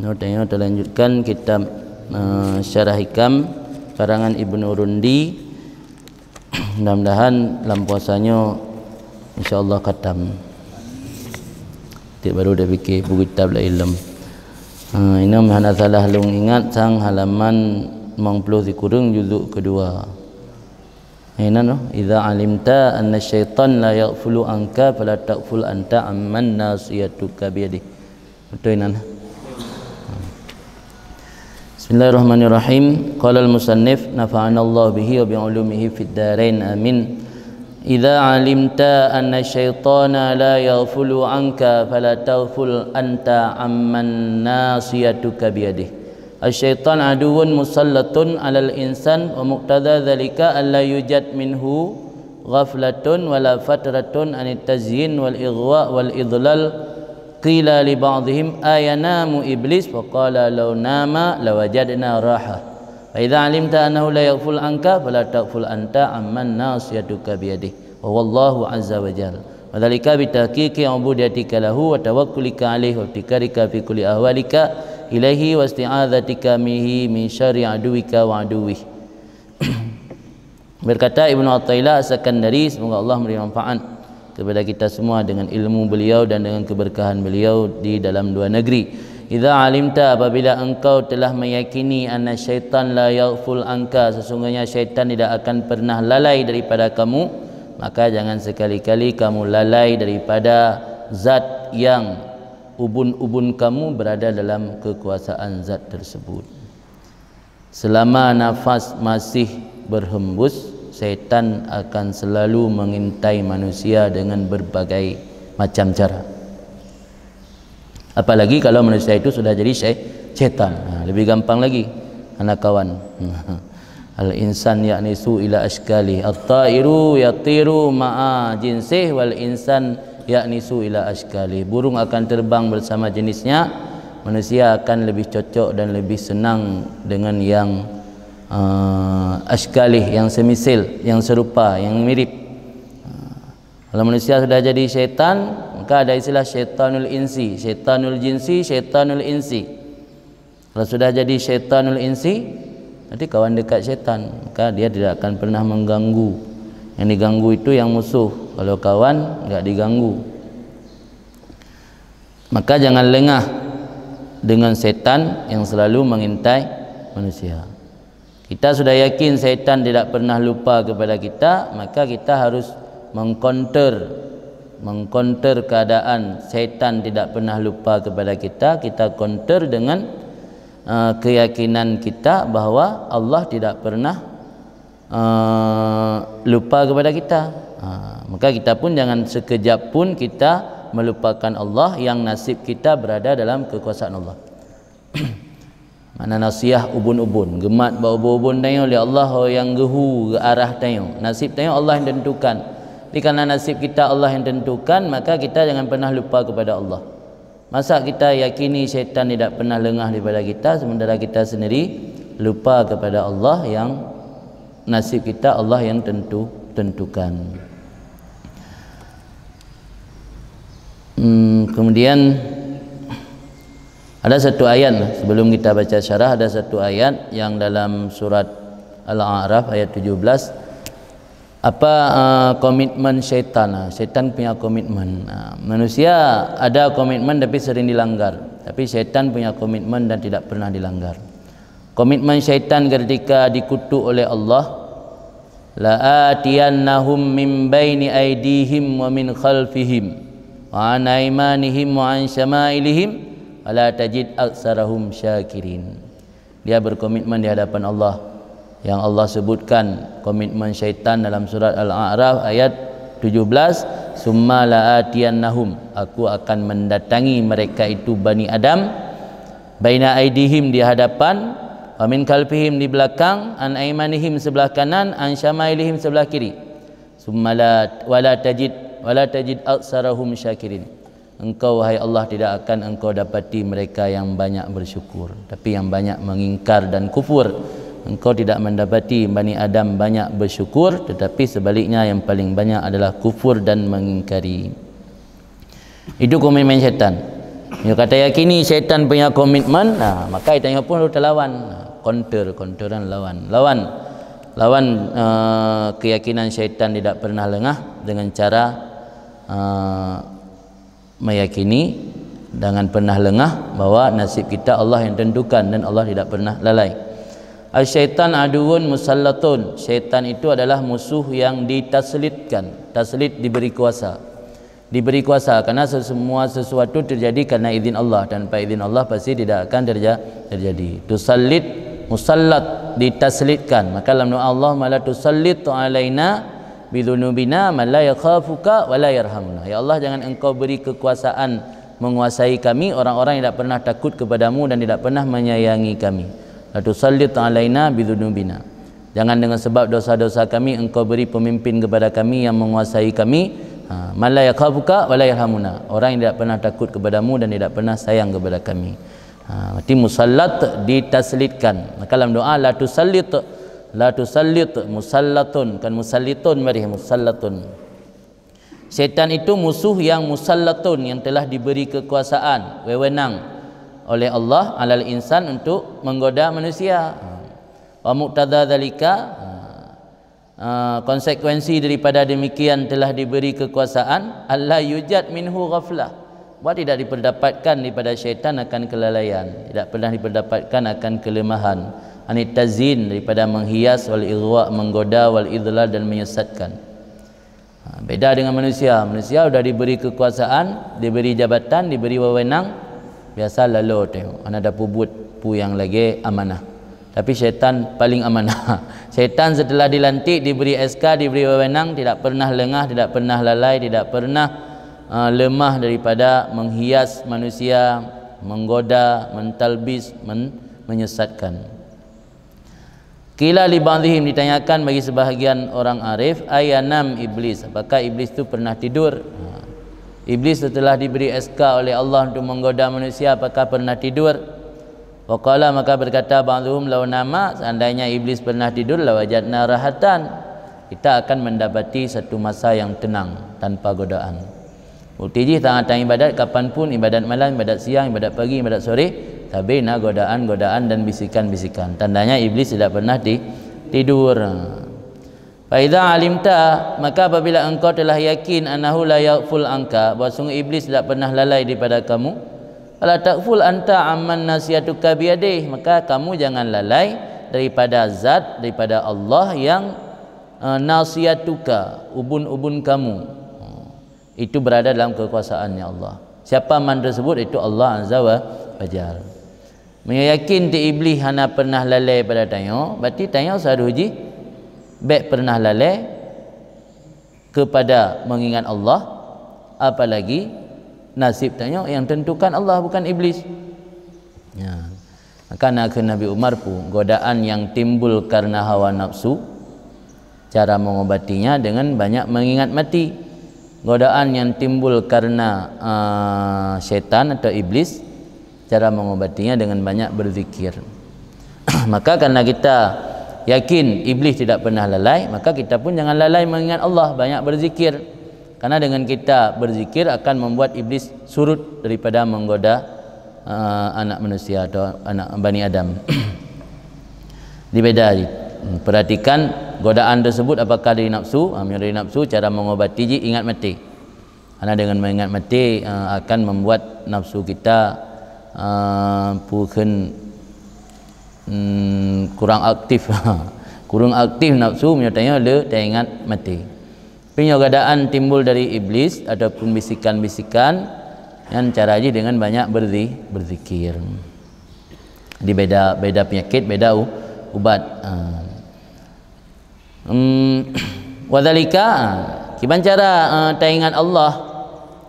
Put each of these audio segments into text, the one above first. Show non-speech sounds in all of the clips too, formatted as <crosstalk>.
Nurtanya kita lanjutkan kitab uh, Syarah Hikam karangan Ibnu Rundi. <clears throat> Mudah-mudahan dalam puasanya insya-Allah khatam. Tiap baru dah fikir buku kitab la ilm. Uh, ini mahana salah lung ingat sang halaman 50 di kurung juzuk kedua. Ina no, idza alimta anna syaitan la yaqfulu anka fala taqful anta amman nasiyatuka biadi. Betul ina. No? Bismillahirrahmanirrahim. Qala al-musannif nafa'an Allah bihi wa bi'ulumihi fid darain. Amin. Idza 'alimta anna syaitana la yaghfulu 'anka fala taghful anta 'amman nasiyatuka bi yadihi. Asyaitan aduun musallatun 'alal insan wa muqtada dhalika an la yujad minhu ghaflatun wala fatratun 'an at-tazyin wal igwa wal idlal qila li ba'dihim ayanamu iblis wa qala law nama lawajadna raha fa idza alimta annahu la yaghful anka fala taghful anta amman nas yaduka bi yadi wa wallahu azza wa jal wa dhalika bi taqiqi ubudiyatika lahu wa tawakkulika alaihi wa tikarika fi kulli ahwalika ilaihi wa isti'adzatika mihi min syarri aduwika wa aduwi <clears throat> berkata ibnu athaila sakandari semoga Allah memberi manfaat kepada kita semua dengan ilmu beliau dan dengan keberkahan beliau di dalam dua negeri. Idza alimta apabila engkau telah meyakini anna syaitan la yaghful anka sesungguhnya syaitan tidak akan pernah lalai daripada kamu maka jangan sekali-kali kamu lalai daripada zat yang ubun-ubun kamu berada dalam kekuasaan zat tersebut. Selama nafas masih berhembus, syaitan akan selalu mengintai manusia dengan berbagai macam cara apalagi kalau manusia itu sudah jadi syaitan ha, lebih gampang lagi anak kawan <laughs> al insan yakni su ila ashkali at tairu yatiru ma'a jinsih wal insan yakni su ila ashkali burung akan terbang bersama jenisnya manusia akan lebih cocok dan lebih senang dengan yang uh, ah, askalih yang semisal yang serupa yang mirip uh, kalau manusia sudah jadi syaitan maka ada istilah syaitanul insi syaitanul jinsi syaitanul insi kalau sudah jadi syaitanul insi nanti kawan dekat syaitan maka dia tidak akan pernah mengganggu yang diganggu itu yang musuh kalau kawan tidak diganggu maka jangan lengah dengan setan yang selalu mengintai manusia kita sudah yakin syaitan tidak pernah lupa kepada kita maka kita harus mengkonter mengkonter keadaan syaitan tidak pernah lupa kepada kita kita konter dengan uh, keyakinan kita bahawa Allah tidak pernah uh, lupa kepada kita uh, maka kita pun jangan sekejap pun kita melupakan Allah yang nasib kita berada dalam kekuasaan Allah. <clears throat> Mana nasiah ubun-ubun. Gemat bau ubun-ubun tanya oleh Allah yang gehu ke arah tanya. Nasib tanya Allah yang tentukan. Jadi kerana nasib kita Allah yang tentukan, maka kita jangan pernah lupa kepada Allah. Masa kita yakini syaitan tidak pernah lengah daripada kita, sementara kita sendiri lupa kepada Allah yang nasib kita Allah yang tentu tentukan. Hmm, kemudian ada satu ayat sebelum kita baca syarah ada satu ayat yang dalam surat Al-A'raf ayat 17 apa uh, komitmen uh, syaitan ah, syaitan punya komitmen uh, manusia ada komitmen tapi sering dilanggar tapi syaitan punya komitmen dan tidak pernah dilanggar komitmen syaitan ketika dikutuk oleh Allah la atiyannahum min baini aidihim wa min khalfihim wa an aymanihim wa an syama'ilihim ala tajid aksarahum syakirin dia berkomitmen di hadapan Allah yang Allah sebutkan komitmen syaitan dalam surat Al-A'raf ayat 17 summa la'atiyannahum aku akan mendatangi mereka itu Bani Adam baina aidihim di hadapan wa min kalbihim di belakang an aimanihim sebelah kanan an syamailihim sebelah kiri summa la wala tajid wala tajid aksarahum syakirin engkau wahai Allah tidak akan engkau dapati mereka yang banyak bersyukur tapi yang banyak mengingkar dan kufur engkau tidak mendapati Bani Adam banyak bersyukur tetapi sebaliknya yang paling banyak adalah kufur dan mengingkari itu komitmen syaitan dia kata yakini syaitan punya komitmen nah, maka itu pun harus lawan, konter, konteran lawan lawan lawan uh, keyakinan syaitan tidak pernah lengah dengan cara eh, meyakini dengan pernah lengah bahwa nasib kita Allah yang tentukan dan Allah tidak pernah lalai. Al-syaitan aduun musallatun. Syaitan itu adalah musuh yang ditaslitkan. Taslit diberi kuasa. Diberi kuasa karena semua sesuatu terjadi karena izin Allah dan tanpa izin Allah pasti tidak akan terja terjadi. Tusallit musallat ditaslitkan. Maka dalam doa Allah mala tusallitu alaina bidzunubina man la yakhafuka Ya Allah jangan engkau beri kekuasaan menguasai kami orang-orang yang tidak pernah takut kepadamu dan tidak pernah menyayangi kami. La salit alaina bidzunubina. Jangan dengan sebab dosa-dosa kami engkau beri pemimpin kepada kami yang menguasai kami. Ha, man la Orang yang tidak pernah takut kepadamu dan tidak pernah sayang kepada kami. Ha, mati musallat ditaslitkan. Maka dalam doa la salit la tusallit musallatun kan musallitun mari musallatun syaitan itu musuh yang musallatun yang telah diberi kekuasaan wewenang oleh Allah alal insan untuk menggoda manusia wa muqtada zalika ha, konsekuensi daripada demikian telah diberi kekuasaan Allah yujad minhu ghaflah bahawa tidak diperdapatkan daripada syaitan akan kelalaian tidak pernah diperdapatkan akan kelemahan anitazin daripada menghias wal idwa menggoda wal idlal dan menyesatkan ha, beda dengan manusia manusia sudah diberi kekuasaan diberi jabatan diberi wewenang biasa lalu tengok ana ada pubut pu yang lagi amanah tapi syaitan paling amanah <laughs> syaitan setelah dilantik diberi SK diberi wewenang tidak pernah lengah tidak pernah lalai tidak pernah uh, lemah daripada menghias manusia menggoda mentalbis men menyesatkan Kila li ba'dihim ditanyakan bagi sebahagian orang arif ayanam iblis apakah iblis itu pernah tidur ha. Iblis setelah diberi SK oleh Allah untuk menggoda manusia apakah pernah tidur Waqala maka berkata ba'dhum law nama seandainya iblis pernah tidur la wajadna rahatan kita akan mendapati satu masa yang tenang tanpa godaan Mutiji tangan-tangan ibadat kapan pun ibadat malam ibadat siang ibadat pagi ibadat sore tabina godaan-godaan dan bisikan-bisikan. Tandanya iblis tidak pernah di, tidur. Fa idza alimta maka apabila engkau telah yakin anahu la yaful angka, bahawa sungguh iblis tidak pernah lalai daripada kamu ala taful anta aman nasiyatuka biadih maka kamu jangan lalai daripada zat daripada Allah yang uh, nasiyatuka ubun-ubun kamu itu berada dalam kekuasaannya Allah siapa man tersebut itu Allah azza wa jalla Meyakin ti iblis hana pernah lalai pada tanya, berarti tanya uji, bek pernah lalai kepada mengingat Allah apalagi nasib tanya yang tentukan Allah bukan iblis. Ya. Maka nak Nabi Umar pun godaan yang timbul karena hawa nafsu cara mengobatinya dengan banyak mengingat mati. Godaan yang timbul karena uh, syaitan atau iblis cara mengobatinya dengan banyak berzikir <clears throat> maka karena kita yakin iblis tidak pernah lalai maka kita pun jangan lalai mengingat Allah banyak berzikir karena dengan kita berzikir akan membuat iblis surut daripada menggoda uh, anak manusia atau anak bani Adam <clears throat> dibeda hmm, perhatikan godaan tersebut apakah dari nafsu amir ah, dari nafsu cara mengobati ingat mati karena dengan mengingat mati uh, akan membuat nafsu kita Ah, bukan hmm, kurang aktif <laughs> kurang aktif nafsu menyatanya le ingat mati penyogadaan timbul dari iblis ataupun bisikan-bisikan yang cara aja dengan banyak berzi berzikir di beda beda penyakit beda u, ubat ah. hmm, <clears throat> wadalika ah, kiban cara uh, Allah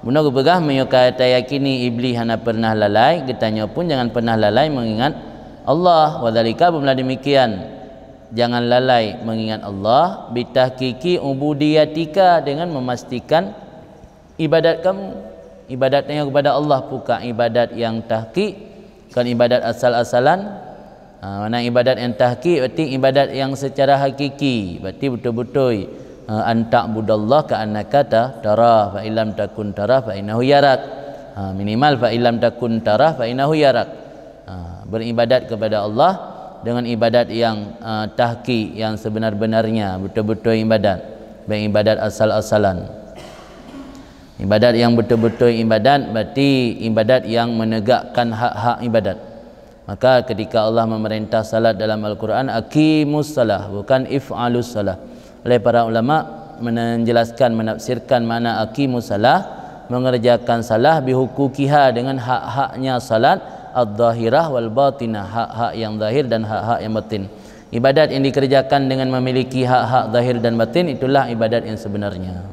Munak begah menyokata yakini iblis hana pernah lalai, ketanya pun jangan pernah lalai mengingat Allah. Wadzalika bumla demikian. Jangan lalai mengingat Allah bitahqiqi ubudiyatika dengan memastikan ibadat kamu ibadat yang kepada Allah buka ibadat yang tahqiq kan ibadat asal-asalan ha, mana ibadat yang tahqiq berarti ibadat yang secara hakiki berarti betul-betul Eh, antak budallah ka annaka ta tara fa illam takun tara fa innahu yarak ha, minimal fa illam takun tara fa innahu yarak ha, beribadat kepada Allah dengan ibadat yang uh, tahki yang sebenar-benarnya betul-betul ibadat baik ibadat asal-asalan ibadat yang betul-betul ibadat berarti ibadat yang menegakkan hak-hak ibadat maka ketika Allah memerintah salat dalam al-Quran aqimus salah bukan if'alus salah oleh para ulama menjelaskan menafsirkan mana aqimus salah mengerjakan salah bihuquqiha dengan hak-haknya salat az-zahirah wal batinah hak-hak yang zahir dan hak-hak yang batin ibadat yang dikerjakan dengan memiliki hak-hak zahir dan batin itulah ibadat yang sebenarnya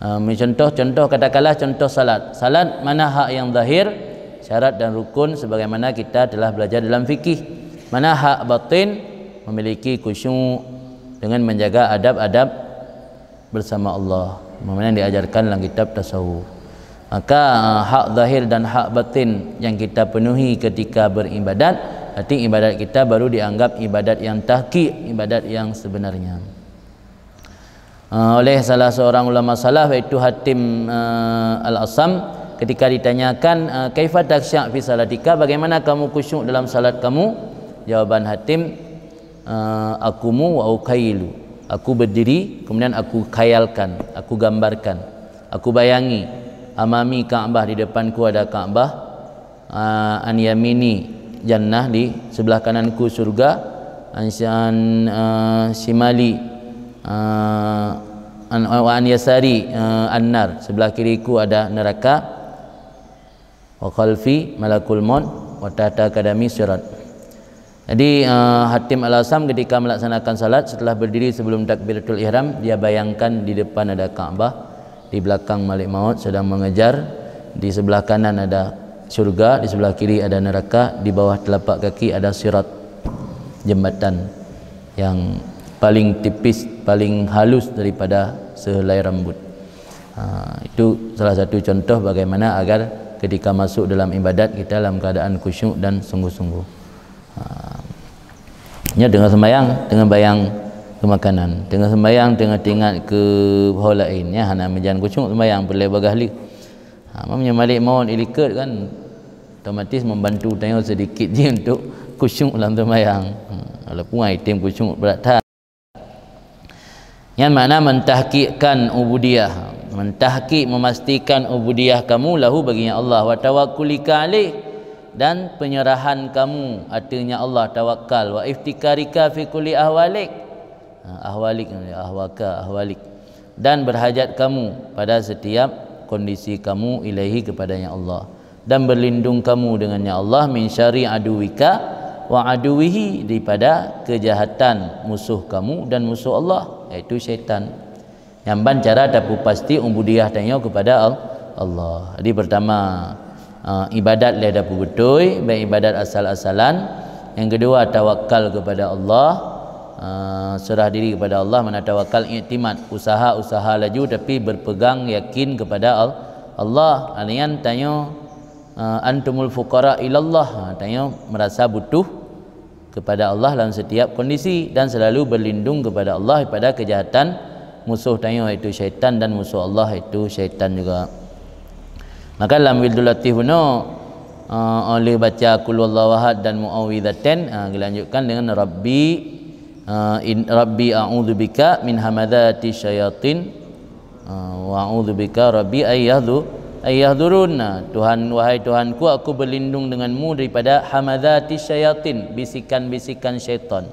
uh, contoh contoh katakanlah contoh salat salat mana hak yang zahir syarat dan rukun sebagaimana kita telah belajar dalam fikih mana hak batin memiliki khusyuk dengan menjaga adab-adab bersama Allah. Memang yang diajarkan dalam kitab tasawuf. Maka eh, hak zahir dan hak batin yang kita penuhi ketika beribadat, hati ibadat kita baru dianggap ibadat yang tahqiq, ibadat yang sebenarnya. Eh, oleh salah seorang ulama salaf iaitu Hatim uh, eh, Al-Asam ketika ditanyakan kaifa taksyak fi salatika bagaimana kamu kusyuk dalam salat kamu jawaban Hatim uh, aku mu wa ukailu aku berdiri kemudian aku khayalkan aku gambarkan aku bayangi amami Kaabah di depanku ada Kaabah uh, an yamini jannah di sebelah kananku surga an uh, simali uh, an, an yasari uh, annar sebelah kiriku ada neraka wa khalfi malakul maut wa tahta kadami sirat jadi uh, Hatim al asam ketika melaksanakan salat setelah berdiri sebelum takbiratul ihram dia bayangkan di depan ada Kaabah di belakang Malik Maut sedang mengejar di sebelah kanan ada syurga di sebelah kiri ada neraka di bawah telapak kaki ada sirat jembatan yang paling tipis paling halus daripada sehelai rambut uh, itu salah satu contoh bagaimana agar ketika masuk dalam ibadat kita dalam keadaan khusyuk dan sungguh-sungguh Ah. Ya, dengan sembahyang, dengan bayang ke makanan. Dengan sembahyang, dengan tingat ke bahawa lain. Ya, anak menjalan kucung sembahyang, boleh bergahli. Ha, ah, Maksudnya Malik Maun Ilikert kan, otomatis membantu tanya sedikit dia untuk kucung dalam sembahyang. Hmm, walaupun item kucung berat tak. Yang makna mentahkikkan ubudiah. Mentahkik memastikan ubudiah kamu lahu baginya Allah. Wa tawakulika alih dan penyerahan kamu artinya Allah tawakal wa iftikarika fi kulli ahwalik ha, ahwalik ahwaka ahwalik dan berhajat kamu pada setiap kondisi kamu ilahi kepadanya Allah dan berlindung kamu dengannya Allah min syari aduwika wa aduwihi daripada kejahatan musuh kamu dan musuh Allah iaitu syaitan yang bancara dapat pasti umbudiah tanya kepada Allah jadi pertama uh, ibadat leh dapat betul baik ibadat asal-asalan yang kedua tawakal kepada Allah uh, serah diri kepada Allah mana tawakal iktimat usaha-usaha laju tapi berpegang yakin kepada Allah alian tanya uh, antumul fuqara ilallah tanya merasa butuh kepada Allah dalam setiap kondisi dan selalu berlindung kepada Allah daripada kejahatan musuh tanya itu syaitan dan musuh Allah itu syaitan juga maka dalam wildul latif no uh, ah, ah, oleh baca qul huwallahu dan muawwidzatain uh, ah, dilanjutkan dengan rabbi uh, in rabbi a'udzu bika min hamadati syayatin uh, wa a'udzu bika rabbi ayyadhu ayyadhurun tuhan wahai tuhanku aku berlindung denganmu daripada hamadati syayatin bisikan-bisikan syaitan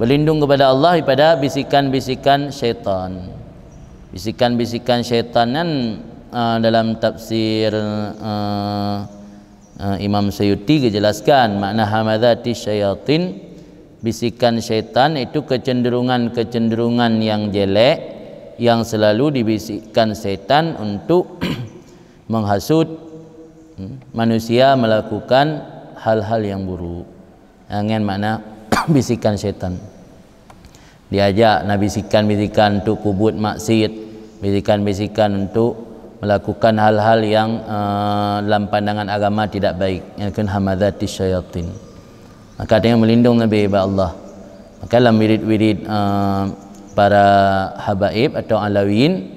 berlindung kepada Allah daripada bisikan-bisikan syaitan bisikan-bisikan syaitan kan Ah, dalam tafsir uh, uh, Imam Sayuti dijelaskan makna hamadzati syayatin bisikan syaitan itu kecenderungan-kecenderungan yang jelek yang selalu dibisikkan syaitan untuk <clears throat> menghasut hmm, manusia melakukan hal-hal yang buruk. Angin makna <clears throat> bisikan syaitan. Diajak nabi bisikan-bisikan untuk kubut maksiat, bisikan-bisikan untuk melakukan hal-hal yang uh, dalam pandangan agama tidak baik yang kan hamadzati syayatin maka dia melindung Nabi Ibu Allah maka dalam wirid-wirid uh, para habaib atau alawin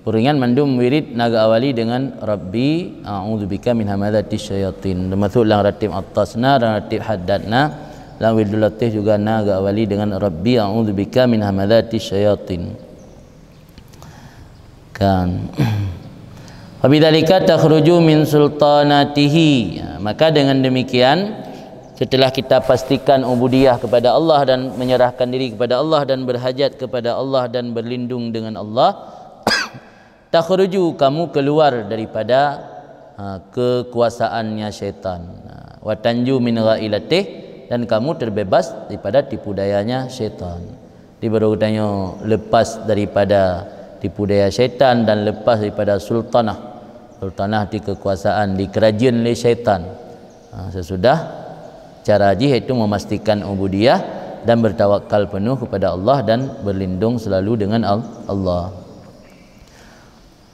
Puringan mendum wirid naga awali dengan Rabbi a'udzubika min hamadzati syayatin Termasuk lang ratib attasna dan ratib haddatna lang latih juga naga awali dengan Rabbi a'udzubika min hamadzati syayatin kan <clears throat> Fabidhalika takhruju min sultanatihi. Ha, maka dengan demikian, setelah kita pastikan ubudiyah kepada Allah dan menyerahkan diri kepada Allah dan berhajat kepada Allah dan berlindung dengan Allah, <coughs> takhruju kamu keluar daripada ha, kekuasaannya syaitan. Ha, watanju min ra'ilatih dan kamu terbebas daripada tipu dayanya syaitan. Diberi lepas daripada tipu daya syaitan dan lepas daripada sultanah sultanah di kekuasaan di kerajaan oleh syaitan ha, sesudah cara haji itu memastikan ubudiah dan bertawakal penuh kepada Allah dan berlindung selalu dengan Allah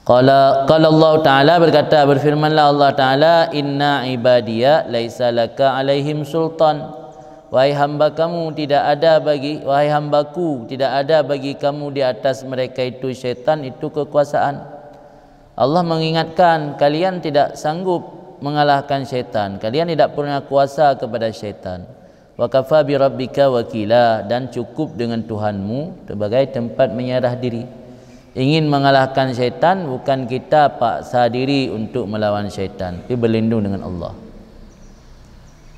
Qala qala Allah Taala berkata berfirmanlah Allah Taala inna ibadiya laisa laka alaihim sultan Wahai hamba kamu tidak ada bagi wahai hambaku tidak ada bagi kamu di atas mereka itu syaitan itu kekuasaan. Allah mengingatkan kalian tidak sanggup mengalahkan syaitan. Kalian tidak punya kuasa kepada syaitan. Wa kafa bi rabbika wakila dan cukup dengan Tuhanmu sebagai tempat menyerah diri. Ingin mengalahkan syaitan bukan kita paksa diri untuk melawan syaitan, tapi berlindung dengan Allah.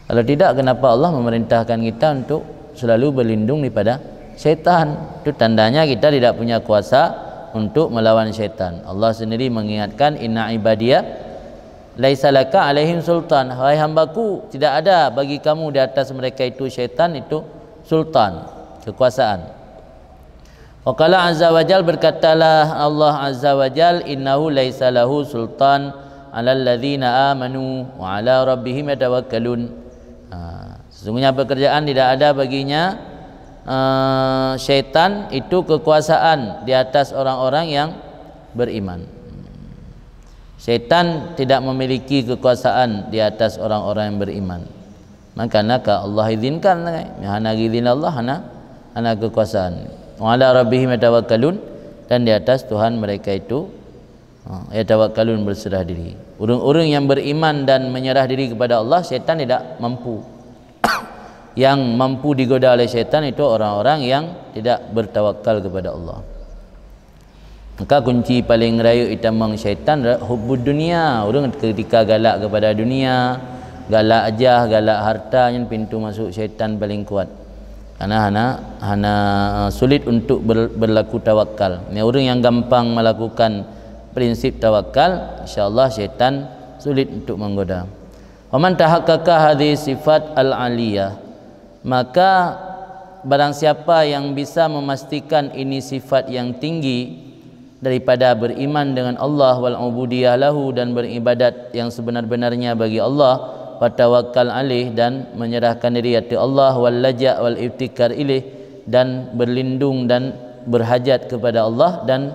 Kalau tidak kenapa Allah memerintahkan kita untuk selalu berlindung daripada setan? Itu tandanya kita tidak punya kuasa untuk melawan setan. Allah sendiri mengingatkan inna ibadia laisalaka laka alaihim sultan. Hai hambaku, tidak ada bagi kamu di atas mereka itu setan itu sultan, kekuasaan. Wakala azza wajal berkatalah Allah azza wajal innahu laisalahu lahu sultan alal ladzina amanu wa ala rabbihim yatawakkalun. Ha, sesungguhnya pekerjaan tidak ada baginya ha, syaitan itu kekuasaan di atas orang-orang yang beriman syaitan tidak memiliki kekuasaan di atas orang-orang yang beriman maka naka Allah izinkan ya hana izin Allah hana hana kekuasaan wa ala rabbihim tawakkalun dan di atas Tuhan mereka itu ha, ya tawakkalun berserah diri Orang-orang yang beriman dan menyerah diri kepada Allah, syaitan tidak mampu. <coughs> yang mampu digoda oleh syaitan itu orang-orang yang tidak bertawakal kepada Allah. Maka kunci paling raya kita mang syaitan hubud dunia. Orang ketika galak kepada dunia, galak ajah, galak harta yang pintu masuk syaitan paling kuat. Karena hana hana sulit untuk berlaku tawakal. orang yang gampang melakukan prinsip tawakal insyaallah syaitan sulit untuk menggoda waman tahakkaka hadhihi sifat al-aliyah maka barang siapa yang bisa memastikan ini sifat yang tinggi daripada beriman dengan Allah wal ubudiyah lahu dan beribadat yang sebenar-benarnya bagi Allah wa tawakkal alih dan menyerahkan diri kepada Allah wal laja wal ibtikar ilih dan berlindung dan berhajat kepada Allah dan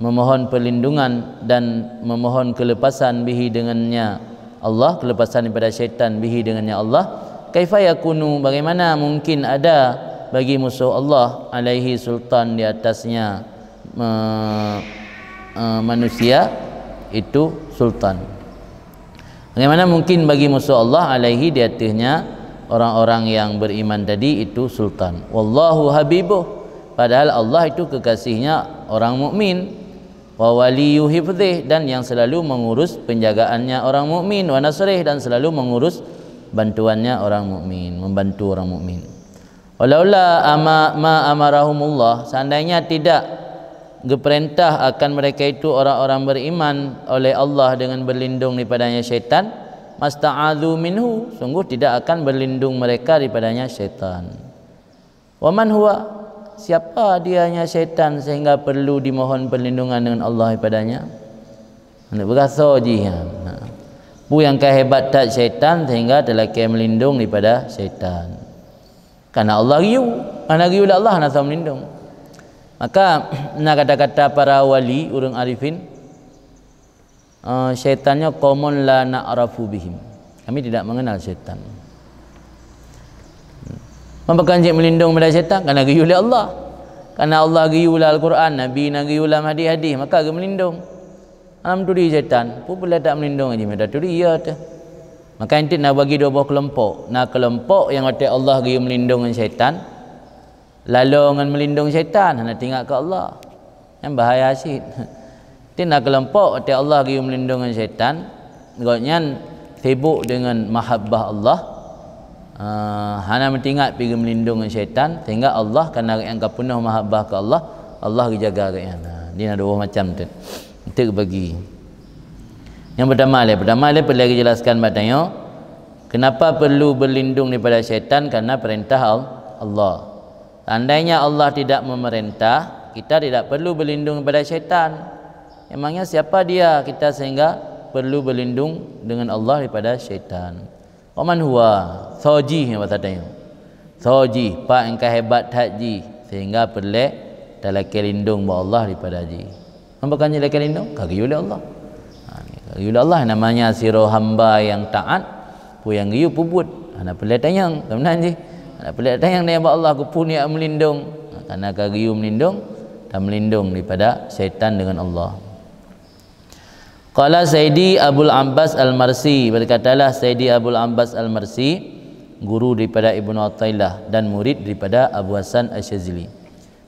memohon perlindungan dan memohon kelepasan bihi dengannya Allah kelepasan daripada syaitan bihi dengannya Allah kaifa yakunu bagaimana mungkin ada bagi musuh Allah alaihi sultan di atasnya me, me, manusia itu sultan bagaimana mungkin bagi musuh Allah alaihi di atasnya orang-orang yang beriman tadi itu sultan wallahu habibuh padahal Allah itu kekasihnya orang mukmin wa waliyu hifdzih dan yang selalu mengurus penjagaannya orang mukmin wa nasrih dan selalu mengurus bantuannya orang mukmin membantu orang mukmin walaula ama ma amarahumullah seandainya tidak diperintah akan mereka itu orang-orang beriman oleh Allah dengan berlindung daripadanya syaitan masta'adhu minhu sungguh tidak akan berlindung mereka daripadanya syaitan wa man huwa siapa dia dianya syaitan sehingga perlu dimohon perlindungan dengan Allah kepadanya anda berasa je ya. ha. pu yang kehebat tak syaitan sehingga telah ke melindung daripada syaitan karena Allah riu karena riu lah Allah nak melindung maka <clears throat> nak kata-kata para wali urang arifin uh, syaitannya komon la na'rafu bihim kami tidak mengenal syaitan Memegang jik melindung pada syaitan kerana geriu oleh Allah. Kerana Allah geriu lah Al-Quran, Nabi nak geriu lah hadis-hadis, maka dia melindung. Alam turi syaitan, pun pula tak melindung je, minta turi ya tu. Maka nanti nak bagi dua buah kelompok. Nak kelompok yang kata Allah geriu melindung syaitan, lalu dengan melindung syaitan, nak tinggal ke Allah. Yang bahaya asyid. Nanti nak kelompok, kata Allah geriu melindung syaitan, Gaknya sibuk dengan mahabbah Allah, Uh, hana mentingat pergi melindungi syaitan sehingga Allah kerana yang kau penuh mahabbah ke Allah Allah dijaga ke yang ni ada dua macam tu itu bagi yang pertama dia pertama dia perlu lagi jelaskan matanya kenapa perlu berlindung daripada syaitan kerana perintah Allah andainya Allah tidak memerintah kita tidak perlu berlindung daripada syaitan Emangnya siapa dia kita sehingga perlu berlindung dengan Allah daripada syaitan Paman huwa Soji yang kata tanya Soji Pak yang kehebat haji Sehingga pelik Dalam kelindung buat Allah daripada haji Apa kan jelah kelindung? Kaki oleh Allah ha, Kaki oleh Allah namanya si rohamba yang taat Pu yang giyu pubut Anak ha, pelik tanya Kamu je Anak ha, pelik tanya Dia buat Allah Aku pun yang melindung Karena kaki melindung Dan melindung daripada Syaitan dengan Allah Qala Saidi Abdul Ambas Al-Marsi berkatalah Saidi Abdul Ambas Al-Marsi guru daripada Ibnu Athaillah dan murid daripada Abu Hasan Asy-Syadzili.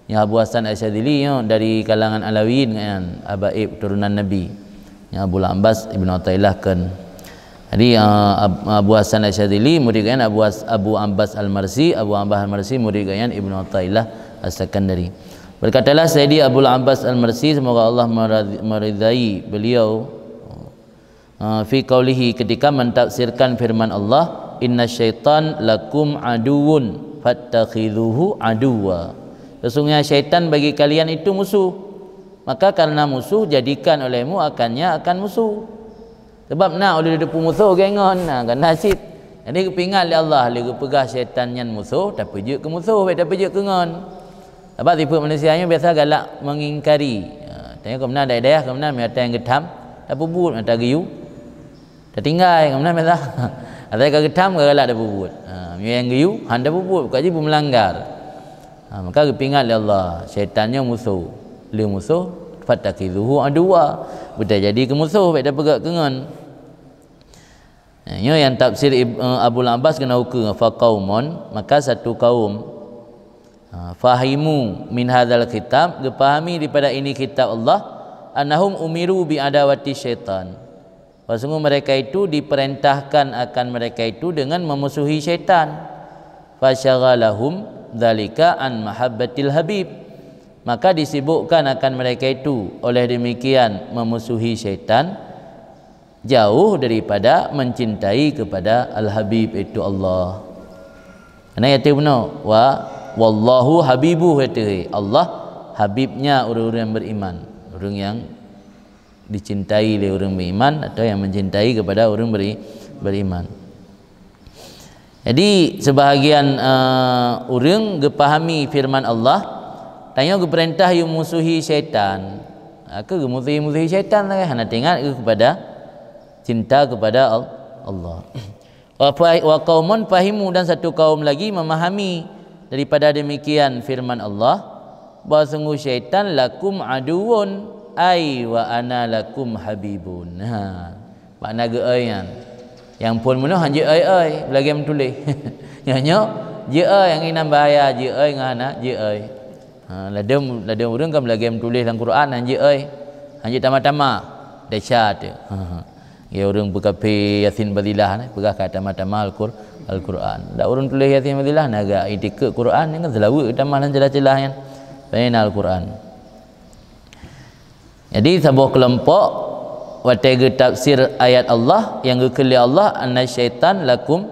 Yang Abu Hasan Asy-Syadzili yo dari kalangan Alawiyin kan abaib turunan Nabi. Yang Abdul Ambas Ibnu Athaillah kan. Jadi uh, Abu Hasan Asy-Syadzili murid kan Abu Abu Ambas Al-Marsi, Abu Ambas Al-Marsi murid kan Ibnu Athaillah As-Sakandari. Berkatalah Sayyidi Abdul Abbas Al-Mersi semoga Allah meridai beliau ha, fi qawlihi ketika mentafsirkan firman Allah inna syaitan lakum aduun fattakhiduhu aduwa sesungguhnya syaitan bagi kalian itu musuh maka karena musuh jadikan olehmu akannya akan musuh sebab nak oleh depu musuh gengon nak kan nasib jadi kepingat li Allah lalu pegah syaitan yang musuh tapi je ke musuh tapi je ke ngon apa tipu manusia yang biasa galak mengingkari ha, tanya kemana, ada daya kau mana Ada ah, yang getam ada bubut ada giu tak tinggal eh, Kemana biasa? ada <laughs> yang getam kau galak ada bubut ha, mereka yang giu anda bubut kau jadi melanggar ha, maka kepingat ya Allah syaitannya musuh lu musuh fatakizuhu adwa budak jadi ke musuh baik dah pegak kengan yang tafsir eh, Abu Abbas kena hukum faqaumun maka satu kaum Ha, fahimu min hadzal kitab gepahami daripada ini kitab Allah annahum umiru bi adawati syaitan Pasungguh mereka itu diperintahkan akan mereka itu dengan memusuhi syaitan. Fasyaghalahum dalika an mahabbatil habib. Maka disibukkan akan mereka itu oleh demikian memusuhi syaitan jauh daripada mencintai kepada al-habib itu Allah. Ana yatibnu wa wallahu habibu hatihi Allah habibnya orang-orang yang beriman orang yang dicintai oleh orang beriman atau yang mencintai kepada orang beri, beriman jadi sebahagian uh, orang gepahami firman Allah tanya ke perintah yang musuhi syaitan aku ha, gemusuhi musuhi syaitan lah kan ha, tengok ke kepada cinta kepada Allah <clears throat> wa qaumun fahimu dan satu kaum lagi memahami Daripada demikian firman Allah bahawa sungguh syaitan lakum aduun ai wa ana lakum habibun. Ha. Makna ge ai yang yang pun mun hanje ay ay belagi menulis. Ya nya je ai yang ini bahaya je ay ngan anak je ai. Ha lada lada urang kan belagi menulis dalam Quran hanje ai. Hanje tama-tama dahsyat. Ha, ha. Ya urang bekape Yasin Badilah ni pegah kata mata-mata Al-Quran. Al-Quran. Dak urun tulis hati madilah naga idik ke Quran yang kan selawat kita malan celah-celah yang pengen Al-Quran. Jadi sebuah kelompok watege tafsir ayat Allah yang gekeli Allah anna syaitan lakum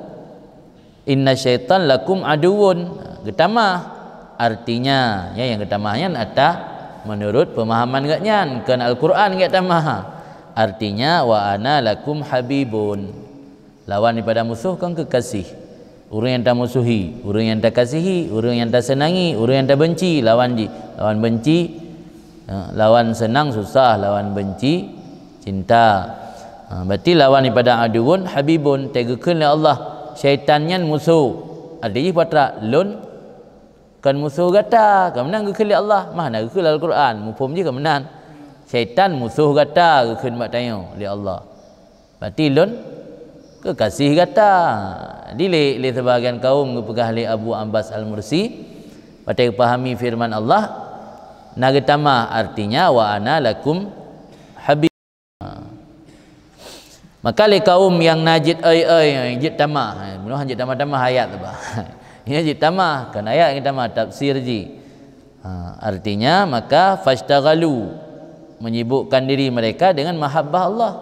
inna syaitan lakum aduun getama artinya ya yang getamanya kan ada menurut pemahaman gaknya kan Al-Quran gak tamah artinya wa ana lakum habibun lawan daripada musuh kan kekasih orang yang tak musuhi orang yang tak kasihi orang yang tak senangi orang yang tak benci lawan ji lawan benci ha, lawan senang susah lawan benci cinta ha, berarti lawan daripada aduun habibun tegakkan oleh Allah syaitannya musuh ada ji patra lun kan musuh kata, kan menang ke kali Allah mana ke Al-Quran mumpum ji kan menang syaitan musuh kata, ke kan tanya oleh Allah berarti lun kekasih kata dilik oleh sebahagian kaum kepegah oleh Abu Ambas Al-Mursi pada pahami firman Allah nagetama artinya wa ana lakum habib maka le kaum yang najid ay ai najid tamah mulah najid tamah tamah ayat tu bah <laughs> ini najid tamah kan ayat kita tamah tafsir ji ha, artinya maka fashtagalu menyibukkan diri mereka dengan mahabbah Allah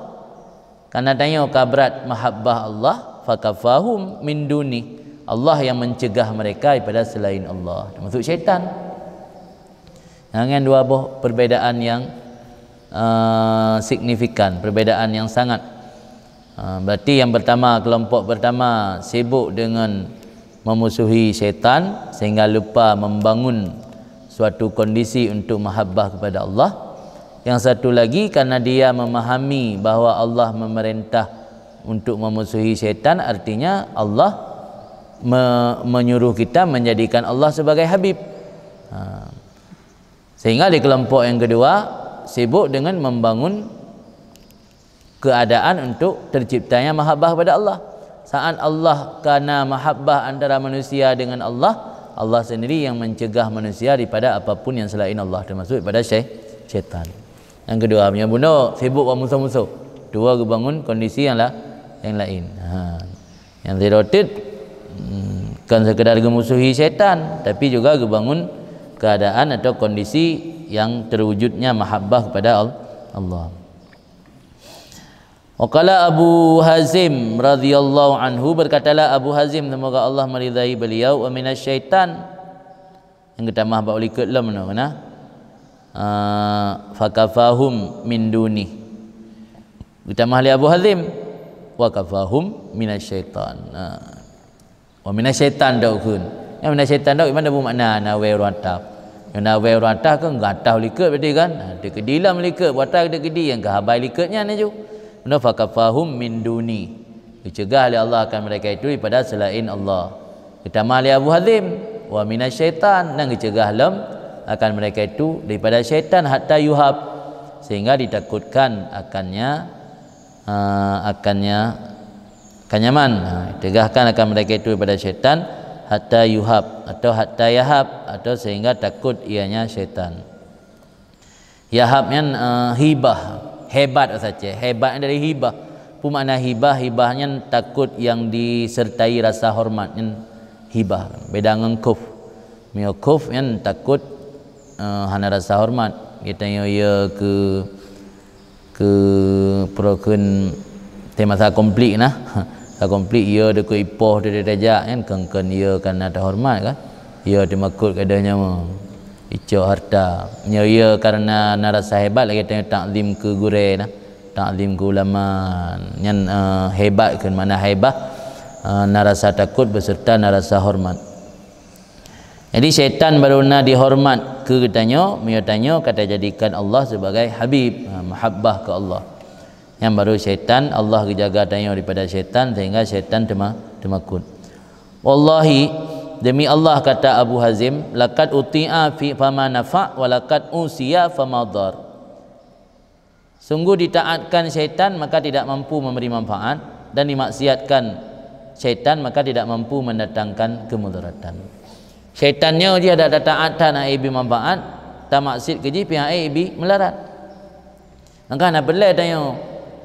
Karena tanya kabrat mahabbah Allah fakafahum min duni. Allah yang mencegah mereka daripada selain Allah. Maksud syaitan. Dengan dua buah perbedaan yang uh, signifikan, perbedaan yang sangat. Uh, berarti yang pertama kelompok pertama sibuk dengan memusuhi syaitan sehingga lupa membangun suatu kondisi untuk mahabbah kepada Allah. Yang satu lagi karena dia memahami bahawa Allah memerintah untuk memusuhi syaitan artinya Allah me menyuruh kita menjadikan Allah sebagai habib. Ha. Sehingga di kelompok yang kedua sibuk dengan membangun keadaan untuk terciptanya mahabbah pada Allah. Saat Allah karena mahabbah antara manusia dengan Allah, Allah sendiri yang mencegah manusia daripada apapun yang selain Allah termasuk daripada syaitan. Yang kedua punya bunuh sibuk buat musuh-musuh. Dua ke bangun kondisi yang lah yang lain. Ha. Yang zerotid hmm, sekadar sekedar gemusuhi setan tapi juga gebangun keadaan atau kondisi yang terwujudnya mahabbah kepada Allah. Waqala Abu Hazim radhiyallahu anhu berkatalah Abu Hazim semoga Allah meridai beliau wa minasyaitan yang kita mah bawa ulik lam no Ah, fakafahum min duni kita mahli Abu Halim, wa kafahum minasyaitan uh, ha. oh, wa minasyaitan dahukun. yang syaitan dak mana bu makna na we rata yang na we rata ke kan, gatah likat berarti kan ada ha, kedilam buat watak ada kedi yang kehabai likatnya ni ju mana fakafahum min duni dicegah oleh Allah akan mereka itu daripada selain Allah kita mahli Abu Halim, wa minasyaitan nang dicegah lem akan mereka itu daripada syaitan hatta yuhab sehingga ditakutkan akannya uh, akannya kenyaman ha, ditegahkan akan mereka itu daripada syaitan hatta yuhab atau hatta yahab atau sehingga takut ianya syaitan yahabnya kan, ha, uh, hibah hebat saja hebatnya dari hibah pun makna hibah hibahnya kan takut yang disertai rasa hormatnya kan. hibah beda dengan kuf miokuf yang takut uh, hana rasa hormat kita yo ya ke ke proken tema sa komplit nah <laughs> sa komplit yo de ko ipoh de dajak kan kengken yo kan ada hormat kan yo ya, de makut kadanya mo icho harta nyo ya, yo ya, karena narasa hebat lagi tanya takzim ke gure nah taklim ulama yang uh, eh, hebat kan mana hebat uh, eh, narasa takut beserta narasa hormat jadi syaitan baru nak dihormat ke tanya mio tanya kata jadikan Allah sebagai habib ha, mahabbah ke Allah yang baru syaitan Allah jaga tanya daripada syaitan sehingga syaitan temakut wallahi demi Allah kata Abu Hazim laqad uti'a fi fama nafa' wa laqad usiya fama dar sungguh ditaatkan syaitan maka tidak mampu memberi manfaat dan dimaksiatkan syaitan maka tidak mampu mendatangkan kemudaratan syaitannya dia ada datang atan ibi manfaat tak maksud keji pihak ibi melarat maka nak belai tanya uh,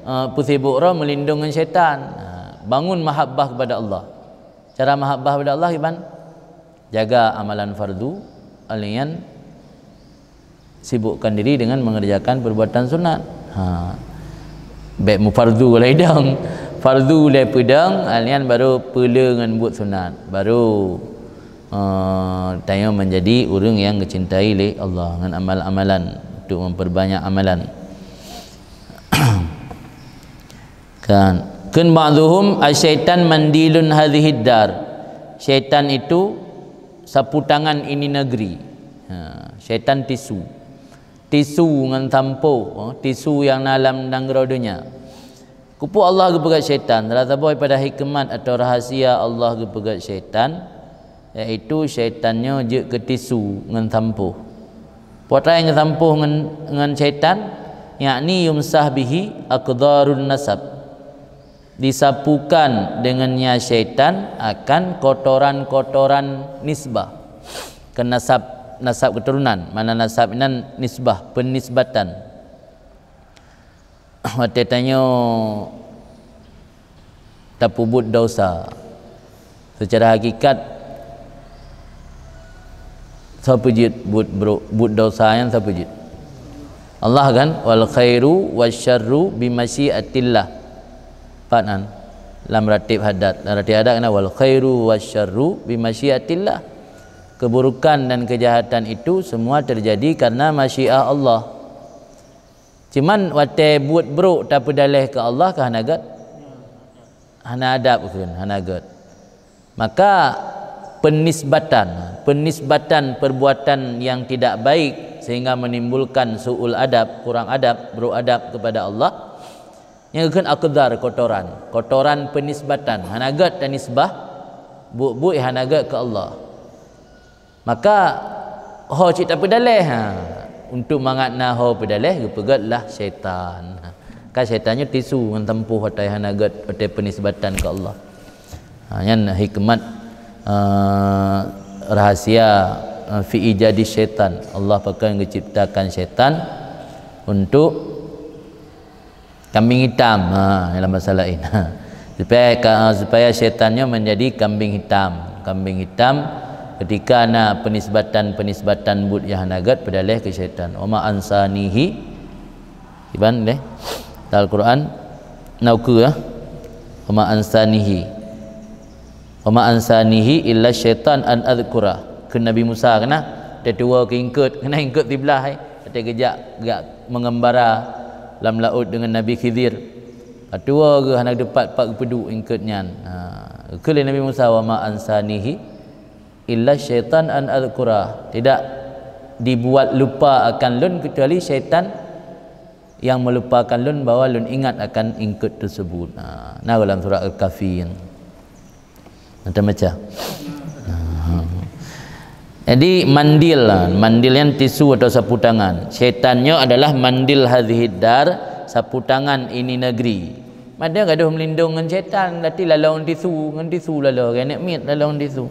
eh, putih bukro melindungi dengan syaitan uh, bangun mahabbah kepada Allah cara mahabbah kepada Allah iban jaga amalan fardu alian sibukkan diri dengan mengerjakan perbuatan sunat ha. baik mu fardu lai dang fardu lai pedang alian baru pula dengan buat sunat baru Ah, Tanya menjadi urung yang dicintai oleh Allah dengan amal-amalan untuk memperbanyak amalan <clears throat> kan kun ba'duhum asyaitan mandilun hadhihi dar syaitan itu sapu tangan ini negeri ha syaitan tisu tisu dengan tampo ha, tisu yang dalam dangrodonya kupu Allah kepada syaitan rata boy pada hikmat atau rahasia Allah kepada syaitan iaitu syaitannya je ketisu dengan sampuh potai yang sampuh dengan dengan syaitan yakni yumsah bihi aqdarun nasab disapukan dengannya syaitan akan kotoran-kotoran nisbah ke kan nasab nasab keturunan mana nasab ini nisbah penisbatan <coughs> waktu tanya tapubut dosa secara hakikat siapa jid but bro buat dosa yang siapa jid Allah kan wal khairu wasyarru bimasyiatillah panan lam ratib hadat lam ratib hadat kena wal khairu wasyarru bimasyiatillah keburukan dan kejahatan itu semua terjadi karena masyiah Allah cuman wate buat bro tak pedaleh ke Allah ke hanagat hanadab kan hanagat maka penisbatan penisbatan perbuatan yang tidak baik sehingga menimbulkan suul adab kurang adab beradab kepada Allah yang akan akdar kotoran kotoran penisbatan hanagat dan nisbah buk-buk hanagat ke Allah maka ho cita pedaleh ha untuk mangat na ho pedaleh gepegatlah ya syaitan ha. kan syaitannya tisu ngan tempuh hatai hanagat hatai penisbatan ke Allah ha yan hikmat uh, rahasia uh, fi ijadi syaitan Allah pakai menciptakan syaitan untuk kambing hitam ha, dalam masalah ini <laughs> supaya uh, supaya syaitannya menjadi kambing hitam kambing hitam ketika ana penisbatan penisbatan bud yah nagat pedaleh ke syaitan Oma ansanihi iban leh dalam quran nauku ya wa ansanihi wa ma ansanihi illa syaitan an azkura ke Nabi Musa kena dia dua keingkut <laughs> kena ingkut di belah eh kata kejak gak mengembara dalam laut dengan Nabi Khidir dua ah, ke hendak dapat pak pedu ingkutnya ha ke ah, Nabi Musa wa ma ansanihi illa syaitan an azkura tidak dibuat lupa akan lun kecuali syaitan yang melupakan lun bahawa lun ingat akan ingkut tersebut ah, nah dalam surah al-kafirin Nanti macam. Hmm. Jadi mandil, lah. mandil yang tisu atau sapu tangan. Syaitannya adalah mandil hadhidar sapu tangan ini negeri. Mana gaduh melindung dengan syaitan, nanti lalau tisu, dengan tisu lalau, kena mit lalau tisu.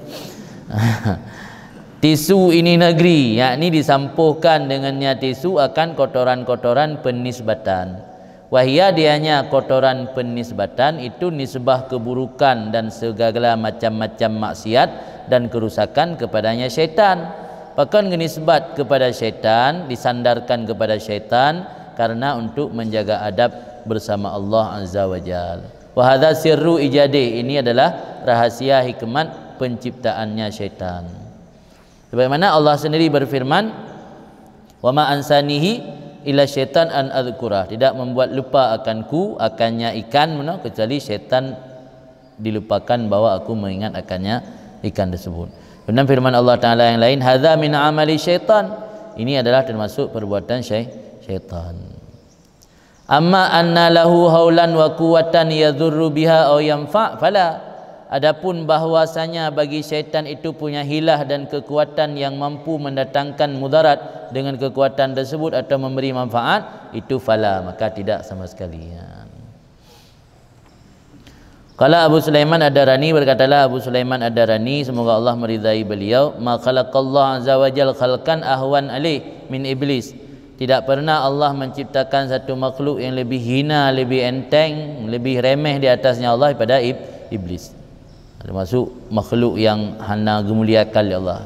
<laughs> tisu ini negeri, yakni disampuhkan dengannya tisu akan kotoran-kotoran penisbatan. -kotoran Wahia dianya kotoran penisbatan itu nisbah keburukan dan segala macam-macam maksiat dan kerusakan kepadanya syaitan. Pakon nisbat kepada syaitan disandarkan kepada syaitan karena untuk menjaga adab bersama Allah Azza wa Jal. Wahada sirru ijadi ini adalah rahasia hikmat penciptaannya syaitan. Sebagaimana Allah sendiri berfirman, "Wa ma ansanihi ila syaitan an azkurah tidak membuat lupa akan ku akannya ikan mana kecuali syaitan dilupakan bahwa aku mengingat akannya ikan tersebut kemudian firman Allah taala yang lain hadza min amali syaitan ini adalah termasuk perbuatan syai syaitan amma anna lahu haulan wa quwwatan yadhurru biha aw yanfa fala Adapun bahwasanya bagi syaitan itu punya hilah dan kekuatan yang mampu mendatangkan mudarat dengan kekuatan tersebut atau memberi manfaat itu fala maka tidak sama sekali. Kalau ha. Abu Sulaiman Ad-Darani berkatalah Abu Sulaiman Ad-Darani semoga Allah meridai beliau ma khalaqallahu azza wajal khalqan ahwan alih min iblis tidak pernah Allah menciptakan satu makhluk yang lebih hina, lebih enteng, lebih remeh di atasnya Allah daripada iblis termasuk makhluk yang hana gemuliakan oleh Allah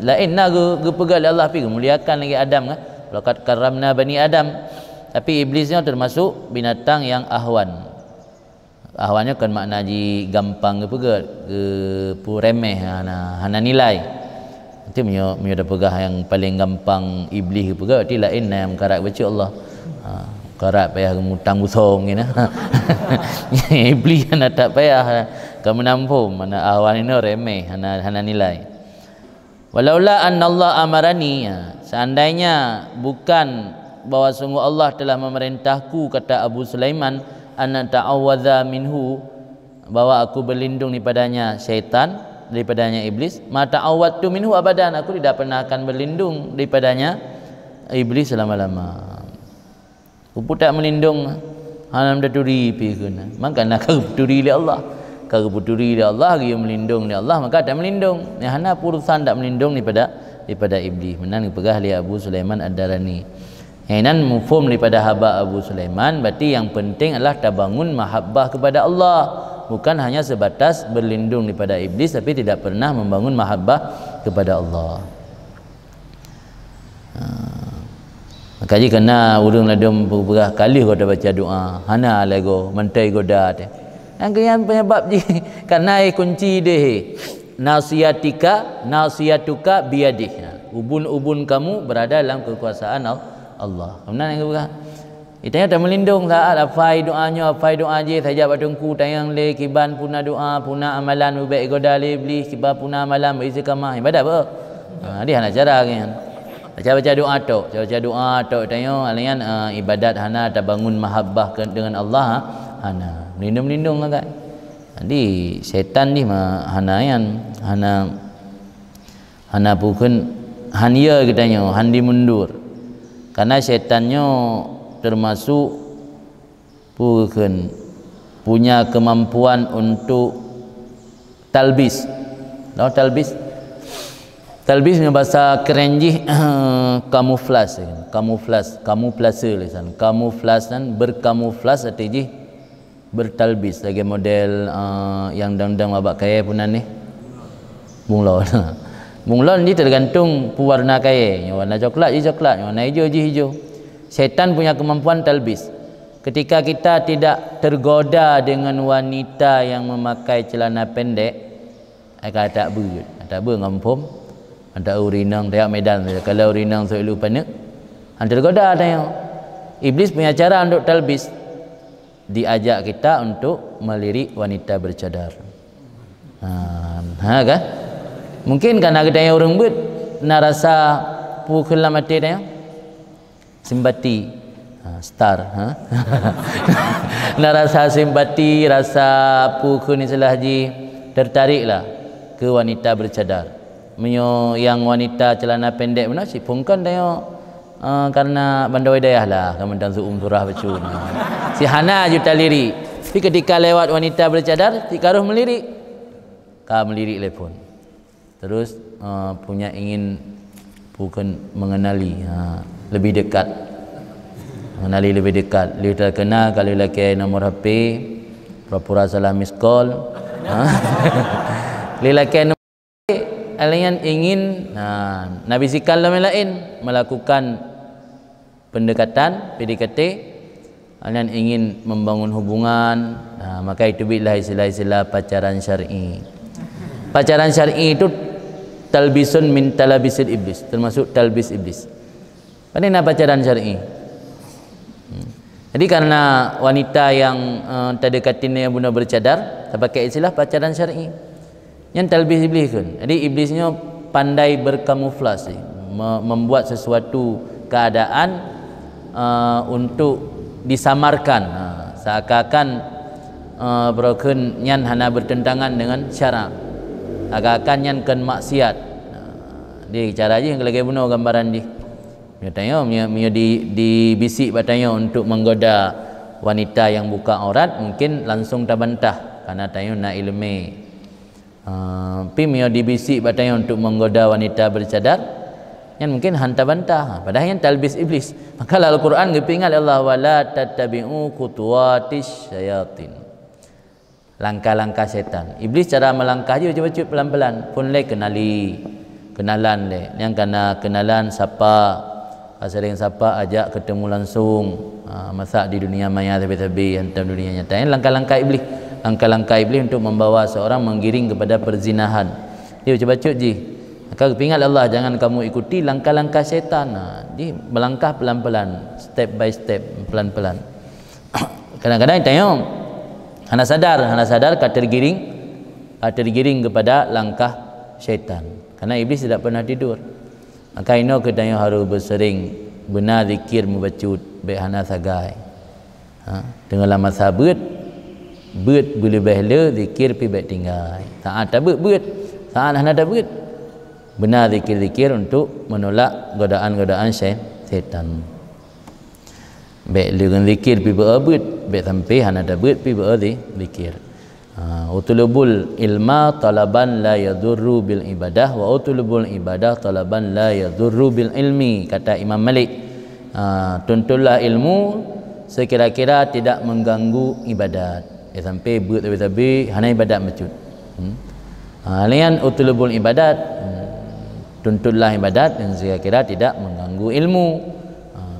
lain nak lah gepegal Allah pergi gemuliakan lagi Adam kan laqad karamna bani Adam tapi iblis ni termasuk binatang yang ahwan ahwannya kan makna ji gampang gepegal ke pu remeh ha, hana hana nilai nanti punya punya dah yang paling gampang iblis gepegal berarti lain nak lah yang karak baca Allah ha karak payah mutang busong ini. <laughs> iblis yang tak payah ha kau menampung mana awal ah, ini remeh hana hana nilai walaula annallahu amarani ya, seandainya bukan bahawa sungguh Allah telah memerintahku kata Abu Sulaiman anna ta'awadha minhu bahawa aku berlindung daripadanya syaitan daripadanya iblis ma tu minhu abadan aku tidak pernah akan berlindung daripadanya iblis selama-lama aku pun tak melindung hanam daturi pi kana mangkana lah, <laughs> nak daturi li Allah kerana berduri dia Allah, dia melindung dia Allah, maka ada melindung. Ya, hana purusan tak melindung ni pada, daripada iblis. Menan pegah li Abu Sulaiman Ad-Darani. Ya, mufum daripada haba Abu Sulaiman, berarti yang penting adalah terbangun mahabbah kepada Allah. Bukan hanya sebatas berlindung daripada iblis, tapi tidak pernah membangun mahabbah kepada Allah. Ha. Maka kena nak urung ladum beberapa kali kau dah baca doa. Hana lego mentai kau dah. Yang kenyang penyebab je. <laughs> Kan naik kunci deh. Nasiatika, nasiatuka biadih. Ubun-ubun kamu berada dalam kekuasaan Allah. Kemudian yang kebuka. Dia tanya tak melindung saat apa doanya, apa doa je. Saja pada tungku tayang le, kiban puna doa, puna amalan, ubek goda le, beli, kiban puna amalan, berisi kemah. Ibadah apa? Adi ha, hana cara kan. Baca-baca doa tu. Baca-baca doa tu. Tanya, alian, uh, ibadat hana tak bangun mahabbah dengan Allah. Ha ana melindung lindung kan jadi setan ni mah hanayan hana hana bukan hania kita nyo handi mundur karena setannya termasuk bukan punya kemampuan untuk talbis tau no, talbis talbis ni bahasa kerenji <clears throat> kamuflas kamuflas kamuflase lisan lah, kamuflas dan berkamuflas atau bertalbis sebagai model uh, yang dendang babak kaya punan ni bunglon <laughs> bunglon ni tergantung pewarna kaya yang warna coklat je coklat yang warna hijau je hijau setan punya kemampuan talbis ketika kita tidak tergoda dengan wanita yang memakai celana pendek akan tak berjud tak berngampum tak urinang tak medan kalau urinang selalu panik hantar goda tanya iblis punya cara untuk talbis diajak kita untuk melirik wanita bercadar. Ha, ha kan? Mungkin kan ada yang orang buat narasa pukul lama tiada yang simpati ha, star ha? <laughs> narasa simpati rasa pukul ni salah haji tertariklah ke wanita bercadar Menyo yang wanita celana pendek mana si pungkan dia Uh, karena bandar wadayah lah kamu dan zu'um surah becun si Hana juta lirik. tapi ketika lewat wanita bercadar tika roh melirik kamu melirik telefon terus uh, punya ingin bukan mengenali uh, lebih dekat mengenali lebih dekat lebih terkenal kalau lelaki nombor HP pura-pura salah miss call <laughs> lelaki nombor HP Alian ingin uh, Nabi Sikal lain melakukan pendekatan PDKT dan ingin membangun hubungan nah, maka itu bila istilah-istilah pacaran syar'i pacaran syar'i itu talbisun min talabisil iblis termasuk talbis iblis apa ini pacaran syar'i hmm. jadi karena wanita yang uh, eh, terdekatinnya yang benar bercadar saya pakai istilah pacaran syar'i yang talbis iblis kan jadi iblisnya pandai berkamuflasi membuat sesuatu keadaan uh, untuk disamarkan uh, seakan-akan uh, broken nyan hana bertentangan dengan syarak seakan-akan nyan ken maksiat ha, di cara aja yang lagi bunuh gambaran di dia tanya dia, dia di di bisik batanya untuk menggoda wanita yang buka aurat mungkin langsung terbantah karena tanya nak ilmi uh, pi dia di bisik batanya untuk menggoda wanita bercadar yang mungkin hantar bantah ha, padahal yang talbis iblis maka al-Quran ngepingal ya Allah wala tattabi'u kutuwatis syayatin langkah-langkah setan iblis cara melangkah dia cepat-cepat pelan-pelan pun le kenali kenalan le yang kena kenalan siapa asal yang siapa ajak ketemu langsung ha, masa di dunia maya tapi-tapi hantar dunia nyata yang langkah-langkah iblis langkah-langkah iblis untuk membawa seorang menggiring kepada perzinahan dia cuba cepat je maka ingat Allah jangan kamu ikuti langkah-langkah syaitan nah, ha, jadi melangkah pelan-pelan step by step pelan-pelan <coughs> kadang-kadang tengok hana sadar hana sadar kat tergiring kat tergiring kepada langkah syaitan Karena iblis tidak pernah tidur maka ino ke tengok harus bersering benar dikir mubacut baik hana sagai ha? dengan lama sabut bet boleh bela zikir pi baik tinggal saat tabut bet saat hana tabut benar zikir-zikir untuk menolak godaan-godaan syaitan. Baik dengan zikir pi berabut, baik sampai hana dabut pi berazi zikir. Ha, utulubul ilma talaban la yadurru bil ibadah wa utulubul ibadah talaban la yadurru bil ilmi kata Imam Malik. Ha, Tuntulah ilmu sekira-kira tidak mengganggu ibadat. Ya sampai buat tapi-tapi hana ibadat macut. Hmm. Ha, utulubul ibadat hmm tuntutlah ibadat dan kira-kira tidak mengganggu ilmu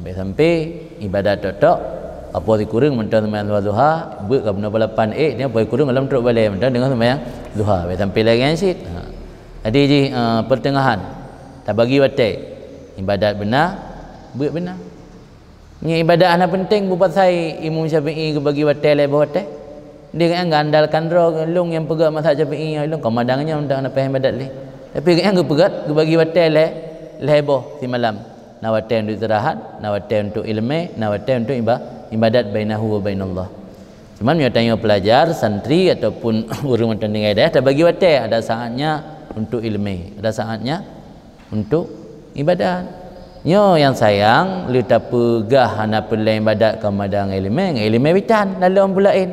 sampai ha, sampai ibadat tak apa dikurung mentah semayang luar duha buat ke benar balapan eh dia boleh kurung dalam truk balai mentah dengan semayang duha sampai sampai lagi yang syit ha. jadi uh, pertengahan tak bagi watak ibadat benar buat benar ini ibadat anak penting buat saya imam syafi'i bagi watak lebih watak dia kan gandalkan roh lung yang pegang masak syafi'i yang lung kemadangnya untuk anak ibadat ni tapi yang aku pegat, aku bagi watai le, lebo si malam. Nak watai untuk istirahat, nak watai untuk ilmu, nak watai untuk ibadat bainahu wa bainallah. Cuma dia tanya pelajar, santri ataupun orang <coughs> macam tinggal kan, dah, eh? dah bagi watai ada saatnya untuk ilmu, ada saatnya untuk ibadat. Yo yang sayang, lu tak pegah anak pelan ibadat kau madang ilmu, ilmu witan, lalu orang pulain.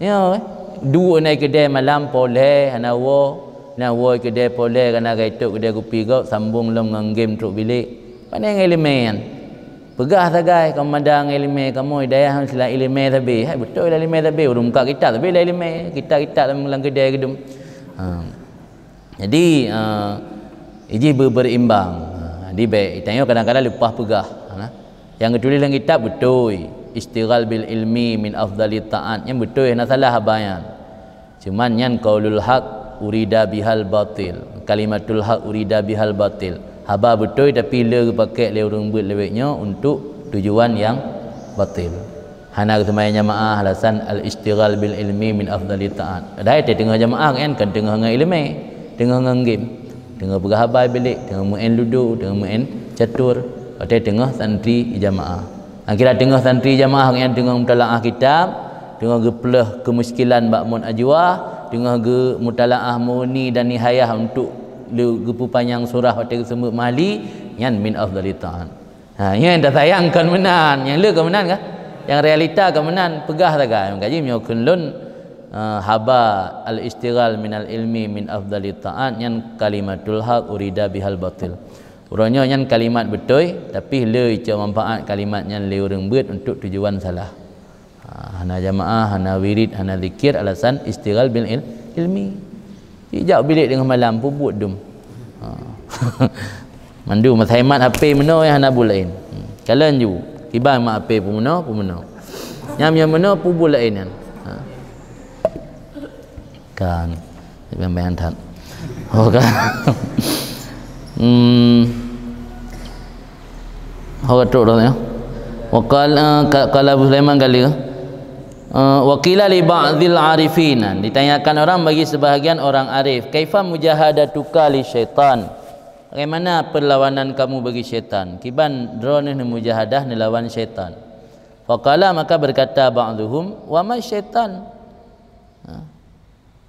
Yo, eh? dua naik kedai malam boleh, anak wo Nah, woi ke dia boleh kena gaituk ke dia kupi gok sambung lom ngang game truk bilik. Mana yang elemen? Kan? Pegah sagai kamu ada ang elemen kamu daya hang sila elemen tapi hai betul lah elemen tapi urung lah muka kita tapi ilmiah kita kita dalam lang ke dia Ha. Jadi uh, iji ber berimbang. Ha. Di baik tanyo kadang-kadang lupa pegah. Ha. Yang ketulis dalam kitab betul istighal bil ilmi min afdali ta'an yang betul nak salah bayan cuman yang qaulul haq urida bihal batil kalimatul haq urida bihal batil haba betul tapi le pakai le urung bet lebihnya untuk tujuan yang batil hana semaya jamaah alasan al istighal bil ilmi min afdali taat dai te tengah jamaah kan kan tengah ngai ilmu tengah ngai game tengah berhabai balik, tengah main ludo tengah main catur ada tengah santri jamaah akhirnya tengah santri jamaah yang tengah mutalaah kitab tengah gepleh kemuskilan bakmun ajwa dengan ge mutalaah muni dan nihayah untuk gepu panjang surah hati tersebut mali yang min afdalitan ha yang dah sayang kan menan yang le kan ke yang realita kan menan pegah tak kan kaji miokun lun ha, haba al istighal min al ilmi min afdalitan yang kalimatul haq urida bihal batil Urangnya yang kalimat betul tapi le ica manfaat kalimat yang le urang bet untuk tujuan salah. Ah, hana jamaah, hana wirid, hana zikir alasan istighal bin il ilmi Ijak bilik dengan malam pun buat dum ah. <laughs> mandu masaimat api mana yang hana bulain kalan hmm. ju tiba mak api pun mana pun mana yang yang mana pun bulain kan ha. kan yang bayang tak oh kan <laughs> hmm Hawa tu orang ya. Wakal eh, kalau Abu Sulaiman kali ya. Eh, wa qila li ba'dil arifin ditanyakan orang bagi sebahagian orang arif kaifa mujahadatuka li syaitan bagaimana perlawanan kamu bagi syaitan kiban drone ni mujahadah ni lawan syaitan faqala maka berkata ba'dhum wa ma syaitan ha.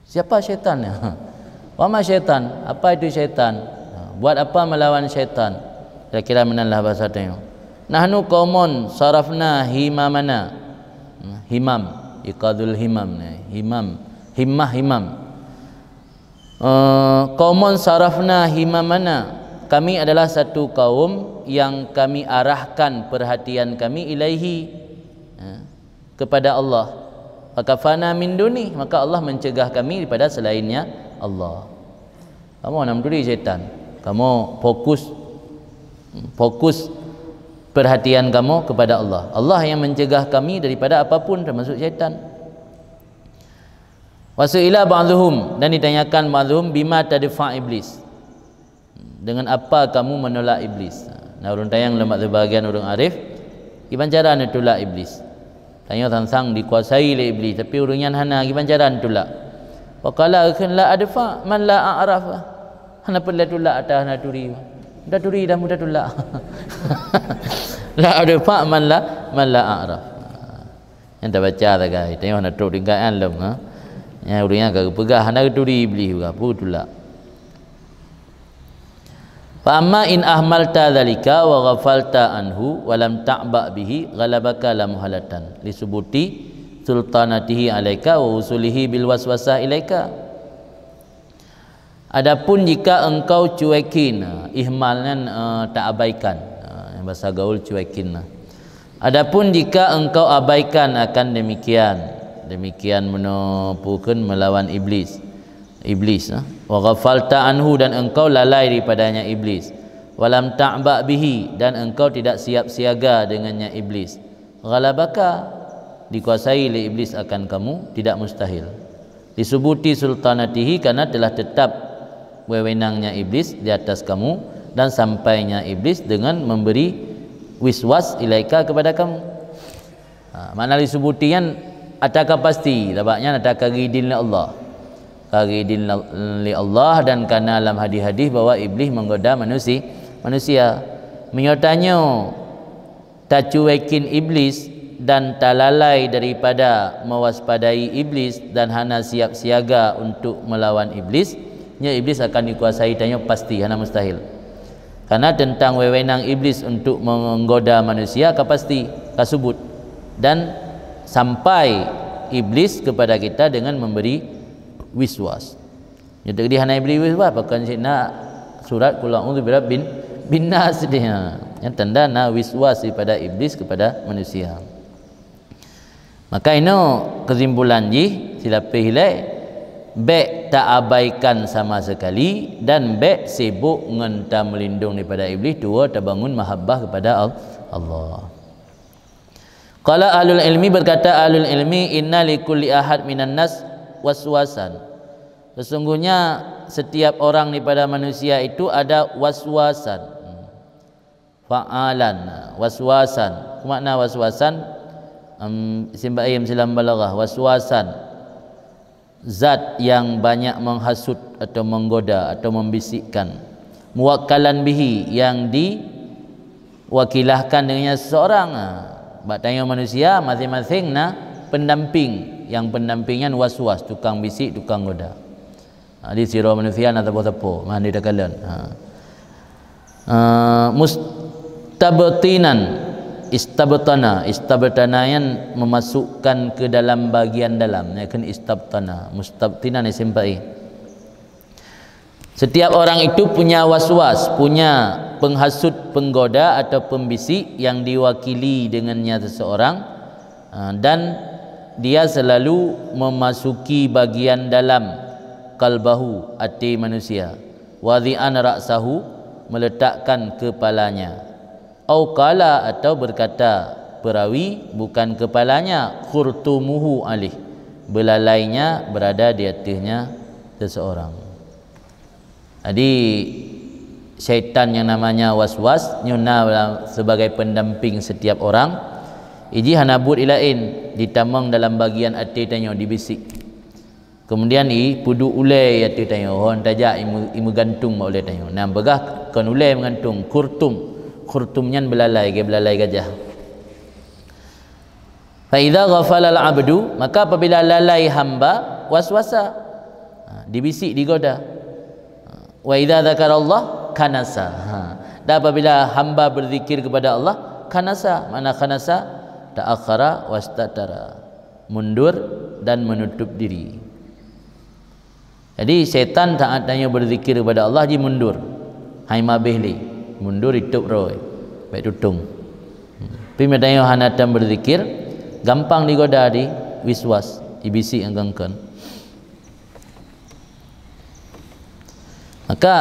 siapa syaitan ya <laughs> wa ma syaitan apa itu syaitan ha. buat apa melawan syaitan kira-kira menanlah bahasa tengok nahnu qaumun sarafna himamana mana himam iqadul himam ni himam himmah himam qaumun eh, uh, sarafna himamana kami adalah satu kaum yang kami arahkan perhatian kami ilaihi uh, kepada Allah maka fana min duni maka Allah mencegah kami daripada selainnya Allah kamu nak duri syaitan kamu fokus hmm, fokus perhatian kamu kepada Allah. Allah yang mencegah kami daripada apapun termasuk syaitan. Wasuila ba'dhum dan ditanyakan ba'dhum bima tadfa iblis? Dengan apa kamu menolak iblis? Nah, urang tayang lemak sebahagian urang arif, gimana cara nak tolak iblis? Tanya sang-sang dikuasai oleh iblis tapi urang yang hana gimana cara nak tolak? Wa qala akhun la adfa man la a'raf. Hana pula tolak atah naturi dah dan mudadullah <laughs> la ada fa man la man la araf yang dah baca dah guys tengok nak tok tinggal kan ha? Yang ha urinya ke pegah nak duri beli juga budullah fa amma in ahmalta zalika wa ghafalta anhu walam lam ta'ba bihi galabaka la muhalatan li sultanatihi alaika wa usulihi bil waswasah ilaika Adapun jika engkau cuekin, ihmalnya uh, eh, tak abaikan. Uh, bahasa gaul cuekin. Adapun jika engkau abaikan akan demikian. Demikian menepukan melawan iblis. Iblis. Uh. Wa ghafalta anhu dan engkau lalai daripadanya iblis. Walam ta'bak bihi dan engkau tidak siap siaga dengannya iblis. Ghalabaka dikuasai oleh iblis akan kamu tidak mustahil. Disubuti sultanatihi karena telah tetap wewenangnya iblis di atas kamu dan sampainya iblis dengan memberi wiswas ilaika kepada kamu. Ha, mana disebutkan adakah pasti dapatnya adakah ridin Allah. Ridin li Allah dan karena dalam hadis-hadis bahwa iblis menggoda manusia, manusia menyotanyo tacuwekin iblis dan talalai daripada mewaspadai iblis dan hana siap siaga untuk melawan iblis nya iblis akan dikuasai tanya pasti hana mustahil karena tentang wewenang iblis untuk menggoda manusia ka pasti ka dan sampai iblis kepada kita dengan memberi wiswas jadi di hana iblis wiswas bahkan sina surat kula auzu birabbin binnas dia ha, yang tanda na wiswas kepada iblis kepada manusia maka ino kesimpulan ji silap pilih baik tak abaikan sama sekali dan baik sibuk ngentah melindung daripada iblis dua terbangun mahabbah kepada Allah Qala ahlul ilmi berkata ahlul ilmi inna li kulli ahad minan nas waswasan sesungguhnya setiap orang daripada manusia itu ada waswasan fa'alan waswasan makna waswasan um, simba silam balaghah waswasan zat yang banyak menghasut atau menggoda atau membisikkan muwakkalan bihi yang di wakilahkan dengannya seseorang ah, bak tanya manusia masing-masing nah pendamping yang pendampingnya was-was tukang bisik tukang goda ha, di manusia nak tepo-tepo mana dia kalian ha. Ah. mustabtinan istabtana istabtana yang memasukkan ke dalam bagian dalam ya kan istabtana mustabtina ni sempai setiap orang itu punya waswas, was punya penghasut penggoda atau pembisik yang diwakili dengannya seseorang ha, dan dia selalu memasuki bagian dalam kalbahu hati manusia wadhi'an ra'sahu meletakkan kepalanya auqala atau berkata perawi bukan kepalanya khurtumuhu alih belalainya berada di atasnya seseorang jadi syaitan yang namanya was was nyuna sebagai pendamping setiap orang iji hanabut ilain ditamang dalam bagian ati tanyo dibisik kemudian i pudu ulai ati tanya hon tajak imu, imu gantung boleh tanyo nam begah kan ulai mengantung kurtum khurtumnya belalai ke belalai gajah fa idza ghafala abdu maka apabila lalai hamba waswasa ha, dibisik digoda ha, wa idza dzakara Allah kanasa ha. dan apabila hamba berzikir kepada Allah kanasa mana kanasa ta'akhara wastatara mundur dan menutup diri jadi setan tak adanya berzikir kepada Allah dia mundur haima behli mundur hidup roh baik dudung hmm. pima dayo hanatam berzikir gampang digoda di wiswas ibisi anggangkan maka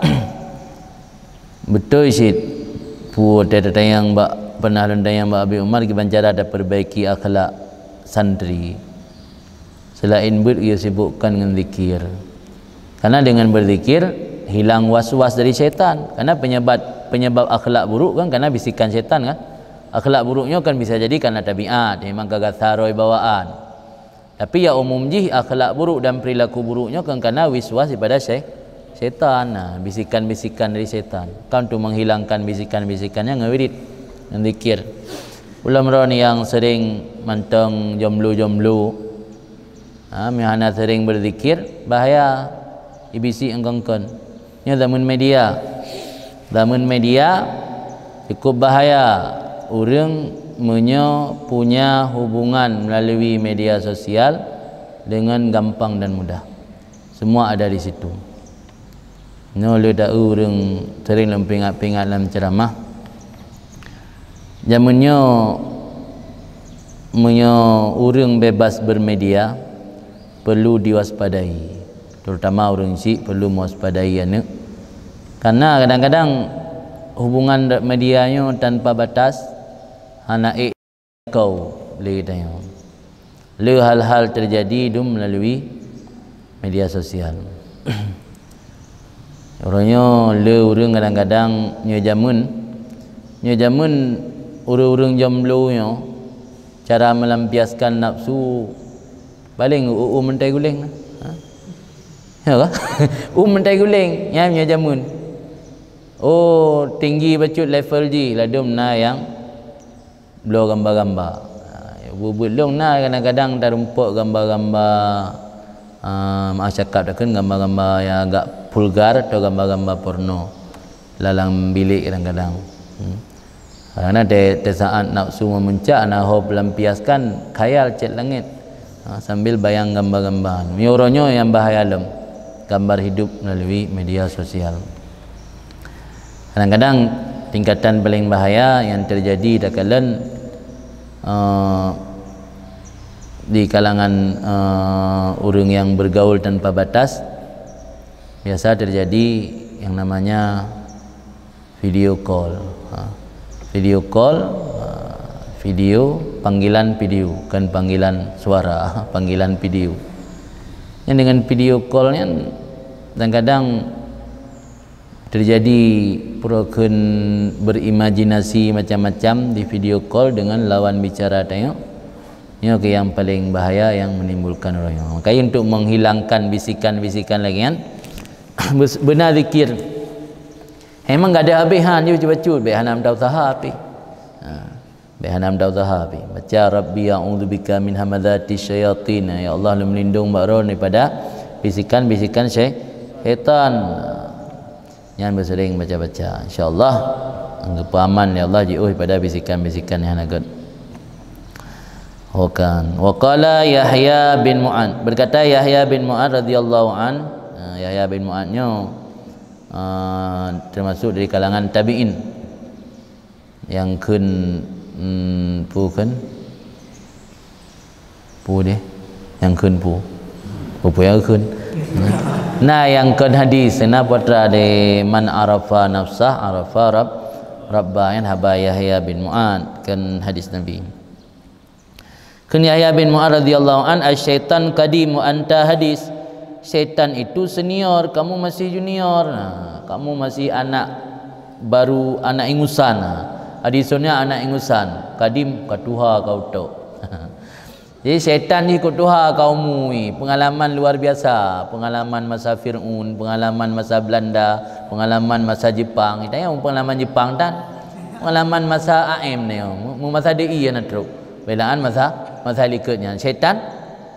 <clears throat> betul sih buat data yang mbak pernah rendah yang mbak Abi Umar ke Banjara ada perbaiki akhlak santri selain buat ia sibukkan dengan zikir karena dengan berzikir hilang was-was dari syaitan karena penyebab penyebab akhlak buruk kan karena bisikan syaitan kan akhlak buruknya kan bisa jadi karena tabiat memang gagal saroi bawaan tapi ya umum jih akhlak buruk dan perilaku buruknya kan karena was-was daripada syaitan setan nah bisikan-bisikan dari setan Kau tu menghilangkan bisikan-bisikannya ngawirit ngzikir ulam roni yang sering manteng jomblo-jomblo ha mihana sering berzikir bahaya ibisi engkengken ini zaman media. Zaman media cukup bahaya. Orang menyo punya hubungan melalui media sosial dengan gampang dan mudah. Semua ada di situ. Nyo le da urang sering lempingat-pingat dalam ceramah. Zamannya menyo urang bebas bermedia perlu diwaspadai. Terutama orang si perlu waspadai anak. Karena kadang-kadang hubungan media medianya tanpa batas anak ik kau boleh kita Lalu hal-hal terjadi itu melalui media sosial. <clears throat> Orangnya le urung kadang-kadang nyo jamun nyo jamun urung-urung jomblo nyo cara melampiaskan nafsu paling u u mentai guling ha ya ka <laughs> u mentai guling nyo jamun Oh tinggi bacut level G lah dia menang yang Blur gambar-gambar ha, buat Belum nak kadang-kadang tak rumput gambar-gambar uh, ha, Maaf cakap tak kan gambar-gambar yang agak vulgar atau gambar-gambar porno Lalang bilik kadang-kadang hmm. Karena dia te saat nak semua mencak Nak hop lampiaskan khayal cek langit uh, Sambil bayang gambar-gambar Mioronya yang bahaya lem Gambar hidup melalui media sosial kadang-kadang tingkatan paling bahaya yang terjadi eh, di kalangan uh, eh, di kalangan uh, orang yang bergaul tanpa batas biasa terjadi yang namanya video call uh, video call uh, video panggilan video kan panggilan suara <laughs> panggilan video yang dengan video call kan, kadang-kadang terjadi broken berimajinasi macam-macam di video call dengan lawan bicara tengok ini okay, yang paling bahaya yang menimbulkan orang yang okay, untuk menghilangkan bisikan-bisikan lagi kan <coughs> benar zikir eh, memang tidak ada habis kan dia ha, cuba-cuba baik hanam tausaha api ha, baik hanam tausaha api baca rabbi ya'udzubika min hamadati syayatin ya Allah lu melindung mbak roh daripada bisikan-bisikan syaitan -bisikan, Jangan bersering baca-baca. InsyaAllah. Anggap aman ya Allah. Jauh pada bisikan-bisikan yang nak Wakan. Wakala Yahya bin Mu'an. Berkata Yahya bin Mu'an radhiyallahu an. Ah, Yahya bin Mu'annya uh, termasuk dari kalangan tabi'in yang kun hmm, pu kan pu deh yang kun pu pu pu yang kun hmm. <laughs> Na yang ke hadis ini apa tadi man arafa nafsa arafa rab rabbayan haba Yahya bin Mu'ad kan hadis Nabi. Kan Yahya bin Mu'ad radhiyallahu an as asyaitan kadimu anta hadis. Syaitan itu senior, kamu masih junior. Nah, kamu masih anak baru anak ingusan. Hadisnya anak ingusan. Kadim katuha kau tok. <laughs> Jadi syaitan ni ikut Tuhan kaum ni. Pengalaman luar biasa. Pengalaman masa Fir'un. Pengalaman masa Belanda. Pengalaman masa Jepang. Kita yang pengalaman Jepang tak? Pengalaman masa AM ni. Oh, masa DI e yang nak teruk. Belaan masa masa likutnya. Syaitan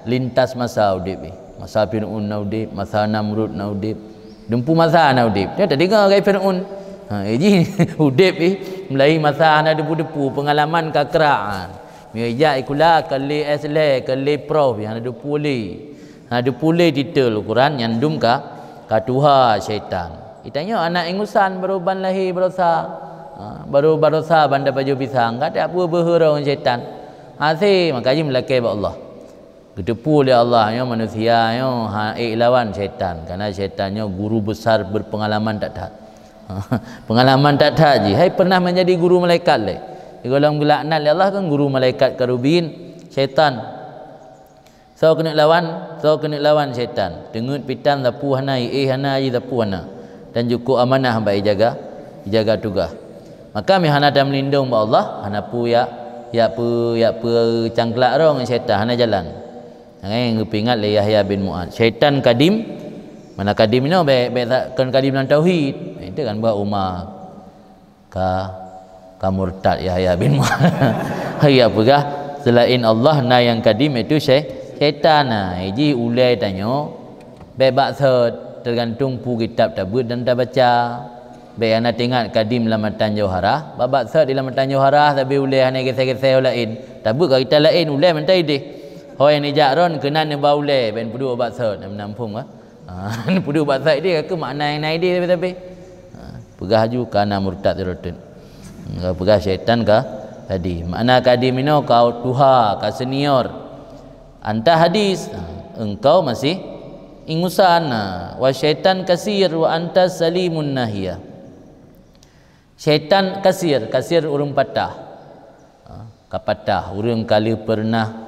lintas masa Udib. Masa Fir'un na Udib. Masa Namrud na Udib. Dempu masa na Udib. Dia tak dengar kaya Fir'un. Ha, <laughs> Udib ni. Melayu masa na depu-depu. Pengalaman kakerak. Ha. Mirjat ikulah kali esle kali prof yang ada puli. Ada puli ha, detail Quran yang dum ka katuha syaitan. Itanya anak ingusan beruban lahir berosa. baru ha, berasa bandar baju pisang. Kata apa berhura orang syaitan. Asih maka jim lelaki Allah. Kita oleh Allah yang manusia yang haik eh, lawan syaitan. Kerana yang guru besar berpengalaman tak tak. Ha, <laughs> pengalaman tak tak je. Hai pernah menjadi guru malaikat leh golong gelaknat ya Allah kan guru malaikat karubin syaitan so kena lawan so kena lawan syaitan tengut pitan lapu hana ai hana ai lapu dan cukup amanah bagi jaga jaga tugas maka mi hana dan melindung ba Allah hana pu ya ya pu ya pu cangklak ro syaitan hana jalan hangai eh, ngupingat le lah Yahya bin Muad syaitan kadim mana kadim ni be be kan kadim nan tauhid itu kan buat umar ka kamu ya ya bin Muhammad <laughs> hari apa kah selain Allah na yang kadim itu syaitan syaitan na, ha, jadi ulai tanya bebak ser tergantung pu kitab tabut dan tak baca baik anak tengok kadim dalam matan johara babak ser dalam matan johara tapi ulai hanya kisah-kisah lain tabut kalau kita lain ulai mentah ide Oh yang nijak ron kenan ni bau le ben pudu obat sat nam nam pum Pudu obat sat dia ke makna yang naik ha, dia tapi tapi. Ha pegah ju kana murtad rotun. Kau pegang syaitan ke tadi. Mana kadi mino kau tuha kau senior. Anta hadis ha, engkau masih ingusan ha, wa syaitan kasir wa anta salimun nahiyah. Syaitan kasir, kasir urung patah. Ha, Kapatah, urung kali pernah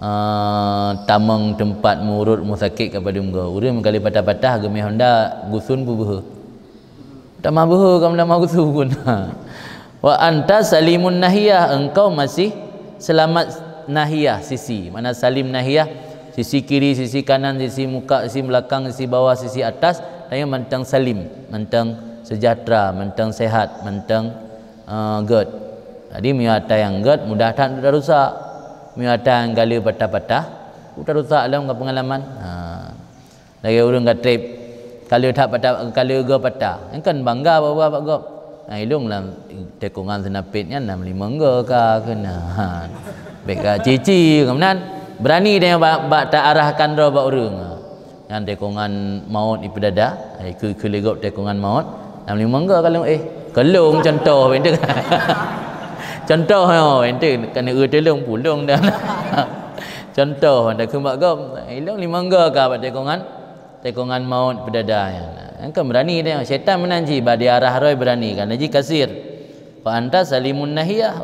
Uh, tamang tempat murut musakit kepada munggu urim kali patah-patah gemi honda gusun bubuh tamah kamu dah lama gusun pun <laughs> wa anta salimun nahiyah engkau masih selamat nahiyah sisi mana salim nahiyah sisi kiri sisi kanan sisi muka sisi belakang sisi bawah sisi atas Tanya yang mentang salim mentang sejahtera mentang sehat mentang uh, good jadi mi yang good mudah tak sudah rusak mi yang gali patah-patah udah rusak dalam pengalaman ha lagi orang ke trip kalau tak patah kalau go patah engkan bangga apa-apa go Ilung lah tekungan senapit kan enam lima ke kena. Ha. Baik cici kemudian berani dia bak ba, tak arahkan dia bak urung. Yang ha. kan tekungan maut ipedada, ha, iku kelegop tekungan maut enam lima ke kalau eh kelung contoh bentuk. <laughs> contoh yo bentuk kena ue telung pulung dan. <laughs> contoh ada kumak gom ilung lima ke bak tekungan tekungan maut ipedada. Ya. Kan berani dia. Syaitan menanji. Badi arah roi berani. Kan naji kasir. Fa anta salimun nahiyah.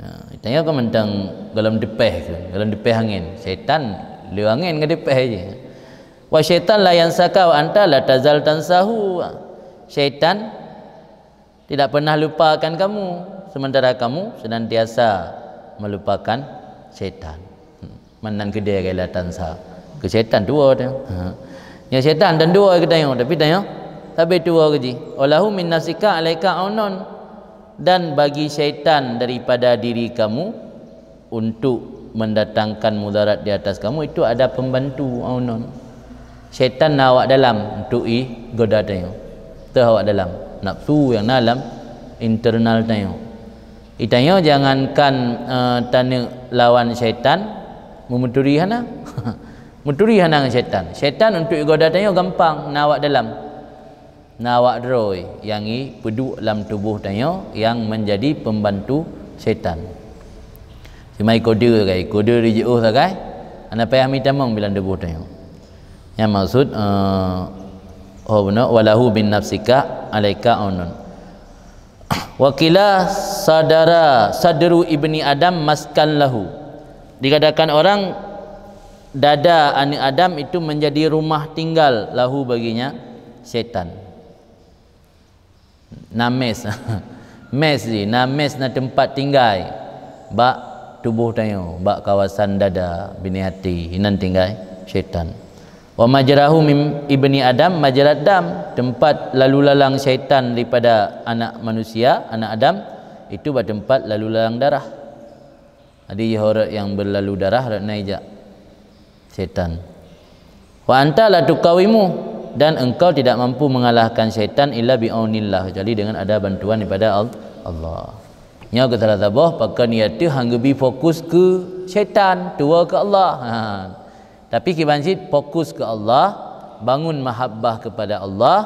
Ha, tanya kau mentang dalam depeh ke? Dalam depeh angin. Syaitan. Lu angin ke depeh je. Wa syaitan la yang sakau anta la tazal tansahu. Syaitan. Tidak pernah lupakan kamu. Sementara kamu senantiasa melupakan syaitan. Hmm, menang ke dia ke la tansahu. Ke syaitan dua dia. Ha. Ya syaitan dan dua orang tanya tapi tanya tapi dua orang je. Walahu min nafsika alaika aunun dan bagi syaitan daripada diri kamu untuk mendatangkan mudarat di atas kamu itu ada pembantu aunon. Syaitan nawak dalam untuk i goda tanya. Tu awak dalam. Nafsu yang dalam internal tanya. Tanya jangankan uh, tanya lawan syaitan memuturi hana. <laughs> Menturi hanang syaitan. Syaitan untuk goda tanya gampang nawak dalam. Nawak roi yang i peduk dalam tubuh tanya yang menjadi pembantu syaitan. Cuma ikut dia kai, ikut dia rejeki oh Ana payah minta mong bilang debu tanya. Yang maksud uh, oh benar walahu bin nafsika alaika onun. <coughs> Wakila sadara sadru ibni Adam maskan lahu. Dikatakan orang dada Ani Adam itu menjadi rumah tinggal lahu baginya setan. Names. Mes di, <laughs> names na tempat tinggal. Ba tubuh tayo, ba kawasan dada bini hati inan tinggal setan. Wa majrahu mim ibni Adam majrad dam, tempat lalu lalang setan daripada anak manusia, anak Adam itu bertempat lalu lalang darah. Adi yang berlalu darah naik naik syaitan wa anta la tukawimu dan engkau tidak mampu mengalahkan syaitan illa bi'aunillah jadi dengan ada bantuan daripada Allah nya kata la tabah pakai niat tu hang bi fokus ke syaitan tua ke Allah ha. tapi kibanjit fokus ke Allah bangun mahabbah kepada Allah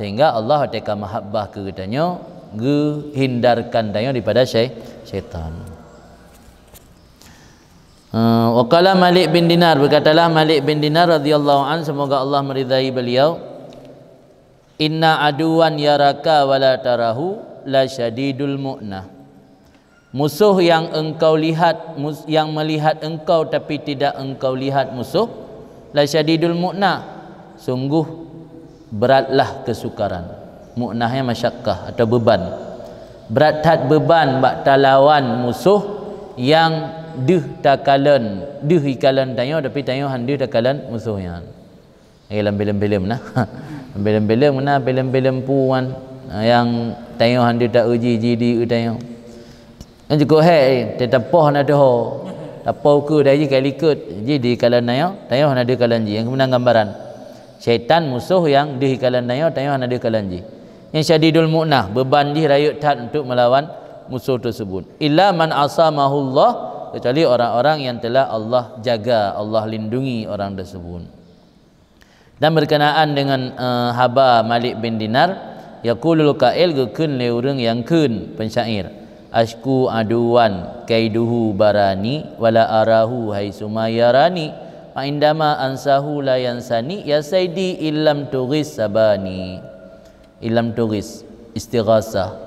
sehingga Allah ataka mahabbah ke katanya ge hindarkan daya daripada syaitan Ah, waqala Malik bin Dinar berkatalah Malik bin Dinar radhiyallahu an semoga Allah meridai beliau inna aduwan yaraka wala tarahu la syadidul mu'na musuh yang engkau lihat yang melihat engkau tapi tidak engkau lihat musuh la syadidul mu'na sungguh beratlah kesukaran mu'nahnya masyakkah atau beban berat tat beban bak talawan musuh yang duh takalan duh ikalan tanya tapi tanya han duh takalan musuh yang ai lam bilam bilam nah bilam <laughs> bilam nah bilam bilam puan yang tanya han duh tak uji ji di tanya yang cukup hai tetapoh eh, nak doh tapau ke dah ji kali ikut ji di kalan nayo tanya han duh kalan ji yang kemudian gambaran syaitan musuh yang duh ikalan nayo tanya han duh kalan ji yang syadidul mu'nah beban ji rayut tat untuk melawan musuh tersebut illa man asamahullah Allah kecuali orang-orang yang telah Allah jaga, Allah lindungi orang tersebut. Dan berkenaan dengan uh, Haba Malik bin Dinar, yaqulul qail gekeun le urang yang keun pensyair. Asku aduan kaiduhu barani wala arahu hai sumayarani. indama ansahu la yansani ya saidi illam turis sabani. Illam turis istighasah.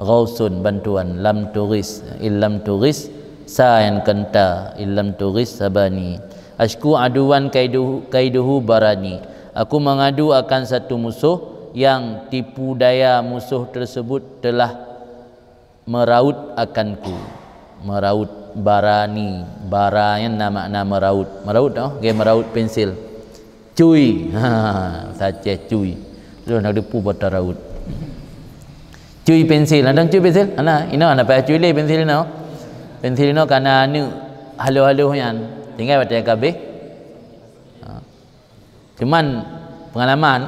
Ghausun bantuan lam turis illam turis sa'an kanta illam turis sabani asku aduan kaiduhu kaiduhu barani aku mengadu akan satu musuh yang tipu daya musuh tersebut telah meraut akanku meraut barani bara yang nama nama meraut meraut oh gay meraut pensil cuy ha saja cuy tu nak dipu pada raut cuy pensil ada cuy pensil ana ina ana pa cuy le pensil nak Pentirino kana anu halu-halu hoyan tinggal pada yang ha. Cuman pengalaman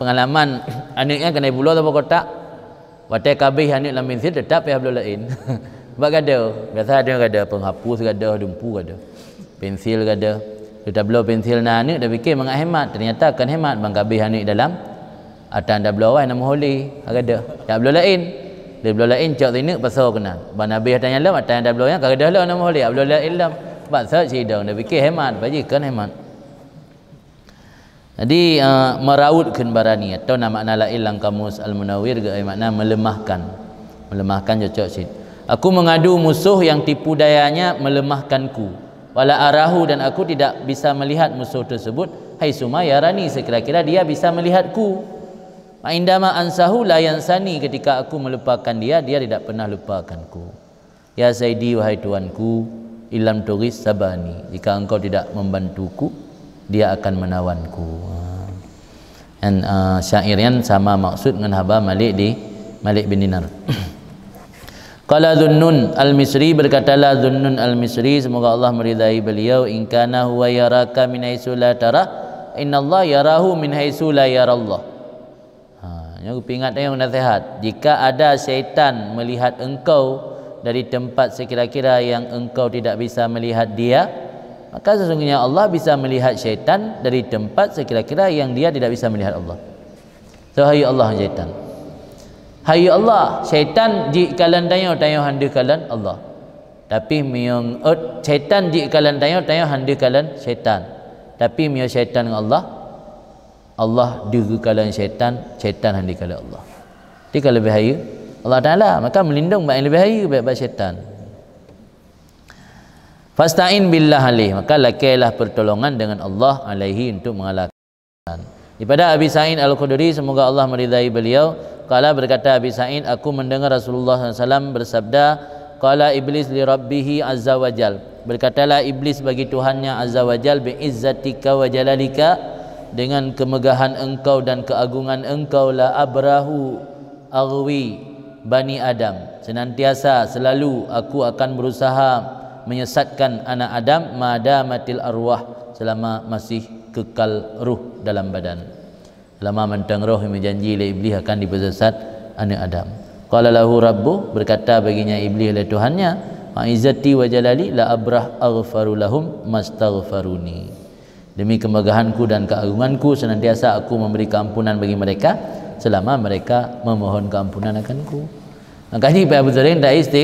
pengalaman <coughs> anu yang kena bulu tu pokok tak. Pada kabe anu dalam pentir tetap ya bulu lain. <laughs> Bag ada biasa ada ada penghapus ada dumpu ada. Pensil ada. Kita bulu pensil na anu dah fikir mengak hemat ternyata kan hemat bang kabe anu dalam ada anda bulu awal nama holi ada. Tak bulu lain dia belum lain cak sini pasal kena ban nabi hatan lah, yang lain mata yang dah belum yang kada lah nama holi belum lain ilam bab sa sidang nabi ke hemat bagi kan hemat jadi uh, merautkan barani atau nama makna la ilam kamus al munawir ga eh, makna melemahkan melemahkan cocok sid aku mengadu musuh yang tipu dayanya melemahkanku wala arahu dan aku tidak bisa melihat musuh tersebut hai sumayarani sekira-kira dia bisa melihatku Indama ansahu la yansani ketika aku melupakan dia dia tidak pernah lupakan lupakanku. Ya Zaidi wahai tuanku ilam turis sabani jika engkau tidak membantuku dia akan menawanku. Dan uh, syairian sama maksud dengan Haba Malik di Malik bin Dinar. <clears throat> Qala Dhunnun al-Misri berkatalah Dhunnun al-Misri semoga Allah meridai beliau in kana huwa yaraka min haitsu tara inna Allah yarahu min haitsu la yarallah Ya, ingat yang nasihat. Jika ada syaitan melihat engkau dari tempat sekira-kira yang engkau tidak bisa melihat dia, maka sesungguhnya Allah bisa melihat syaitan dari tempat sekira-kira yang dia tidak bisa melihat Allah. So, hayu Allah syaitan. Hayu Allah syaitan di kalan tanya tanya handi kalan Allah. Tapi miung eh, syaitan di kalan tanya tanya handi kalan syaitan. Tapi miung syaitan Allah. Allah dikalahkan syaitan, syaitan yang dikalahkan Allah. Dia kalau lebih haya, Allah Ta'ala maka melindung baik lebih haya baik baik syaitan. Fasta'in billah alih. Maka lakailah pertolongan dengan Allah alaihi untuk mengalahkan. Daripada Abi Sa'in Al-Khudri, semoga Allah meridai beliau. Kala berkata Abi Sa'in, aku mendengar Rasulullah SAW bersabda, Kala Iblis li Rabbihi Azza wajal, Berkatalah Iblis bagi Tuhannya Azza wajal bi bi'izzatika wa jalalika dengan kemegahan engkau dan keagungan engkau la abrahu aghwi bani adam senantiasa selalu aku akan berusaha menyesatkan anak adam madamatil arwah selama masih kekal ruh dalam badan lama mentang roh yang menjanji oleh iblis akan dipersesat anak adam qala lahu rabbu berkata baginya iblis oleh tuhannya ma'izati wa jalali la abrah aghfaru lahum mastaghfaruni demi kemegahanku dan keagunganku senantiasa aku memberi keampunan bagi mereka selama mereka memohon keampunan akanku makanya Pak Abu Zarin tak isti,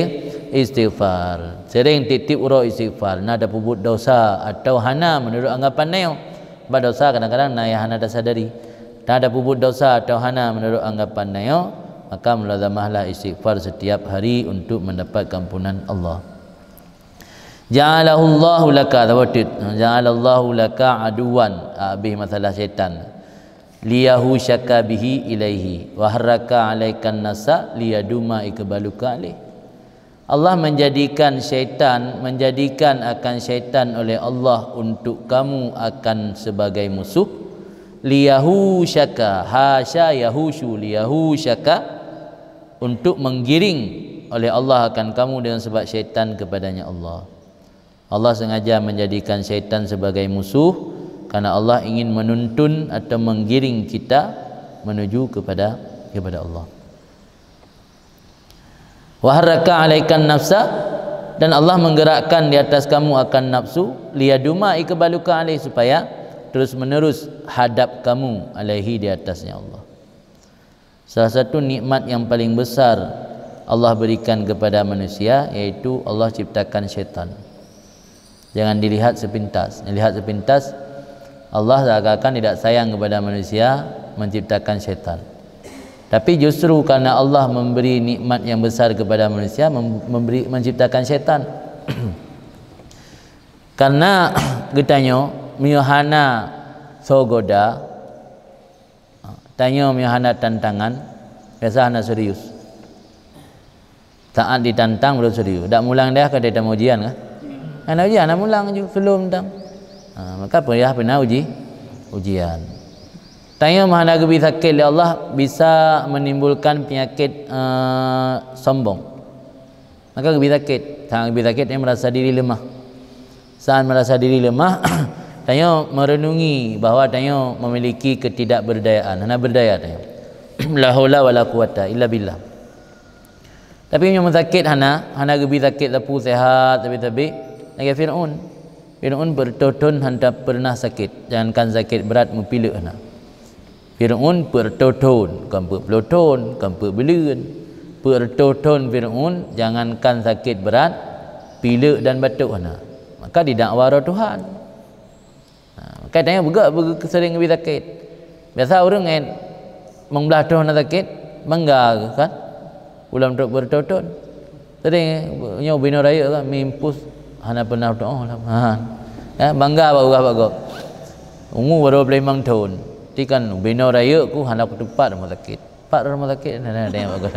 istighfar sering titip uruk istighfar nada pubut dosa atau hana menurut anggapan neo sebab dosa kadang-kadang naya hana tak sadari ada pubut dosa atau hana menurut anggapan neo maka melazamahlah istighfar setiap hari untuk mendapat keampunan Allah ja'alahu Allahu laka tawatid ja'alallahu laka aduwan abih ah, masalah syaitan liyahu syaka bihi ilaihi wa haraka 'alaikan nasa liyaduma ikbaluka alih Allah menjadikan syaitan menjadikan akan syaitan oleh Allah untuk kamu akan sebagai musuh liyahu syaka hasya Yahushu liyahu syaka untuk menggiring oleh Allah akan kamu dengan sebab syaitan kepadanya Allah. Allah sengaja menjadikan syaitan sebagai musuh karena Allah ingin menuntun atau menggiring kita menuju kepada kepada Allah. Waharaka alaikan nafsa dan Allah menggerakkan di atas kamu akan nafsu liyaduma ikbaluka alaihi supaya terus menerus hadap kamu alaihi di atasnya Allah. Salah satu nikmat yang paling besar Allah berikan kepada manusia yaitu Allah ciptakan syaitan. Jangan dilihat sepintas. Dilihat sepintas Allah seakan-akan tidak sayang kepada manusia menciptakan syaitan. Tapi justru karena Allah memberi nikmat yang besar kepada manusia memberi, menciptakan syaitan. <clears throat> karena <clears throat> kita getanyo Yohana Sogoda tanya Yohana tantangan biasa Yohana serius. Saat ditantang betul serius. Tak mulang dah ke dia ujian kan? Kan ujian nak mulang je sebelum datang. Ha, maka apa ya pernah uji ujian. Tanya maha nabi sakit ya Allah bisa menimbulkan penyakit uh, sombong. Maka nabi sakit, Tanya nabi sakit yang merasa diri lemah. Saat merasa diri lemah, <clears throat> tanya merenungi bahawa tanya memiliki ketidakberdayaan. Hana berdaya tanya. <clears throat> La haula wala quwata illa billah. Tapi yang sakit hana, hana gebi sakit tapi sehat tapi tapi lagi Fir'aun. Fir'aun bertodon hendak pernah sakit. Jangankan sakit berat mempilih nak. Fir'aun bertodon. kampuk pelodon. kampuk belun. Bertodon Fir'aun. Jangankan sakit berat. Pilih dan batuk nak. Maka tidak roh Tuhan. Ha, maka tanya juga sering lebih sakit. Biasa orang yang mengbelah tuh nak sakit. Menggar kan. Ulam teruk bertodon. Tadi nyobino raya kan. Mimpus. Hana pernah berdoa lah Han. Ya, bangga apa urah bagok. Umur baru memang tahun. Tikan bina raya ku hana ku tempat rumah sakit. Pak rumah sakit nah, nah, ada yang bagok.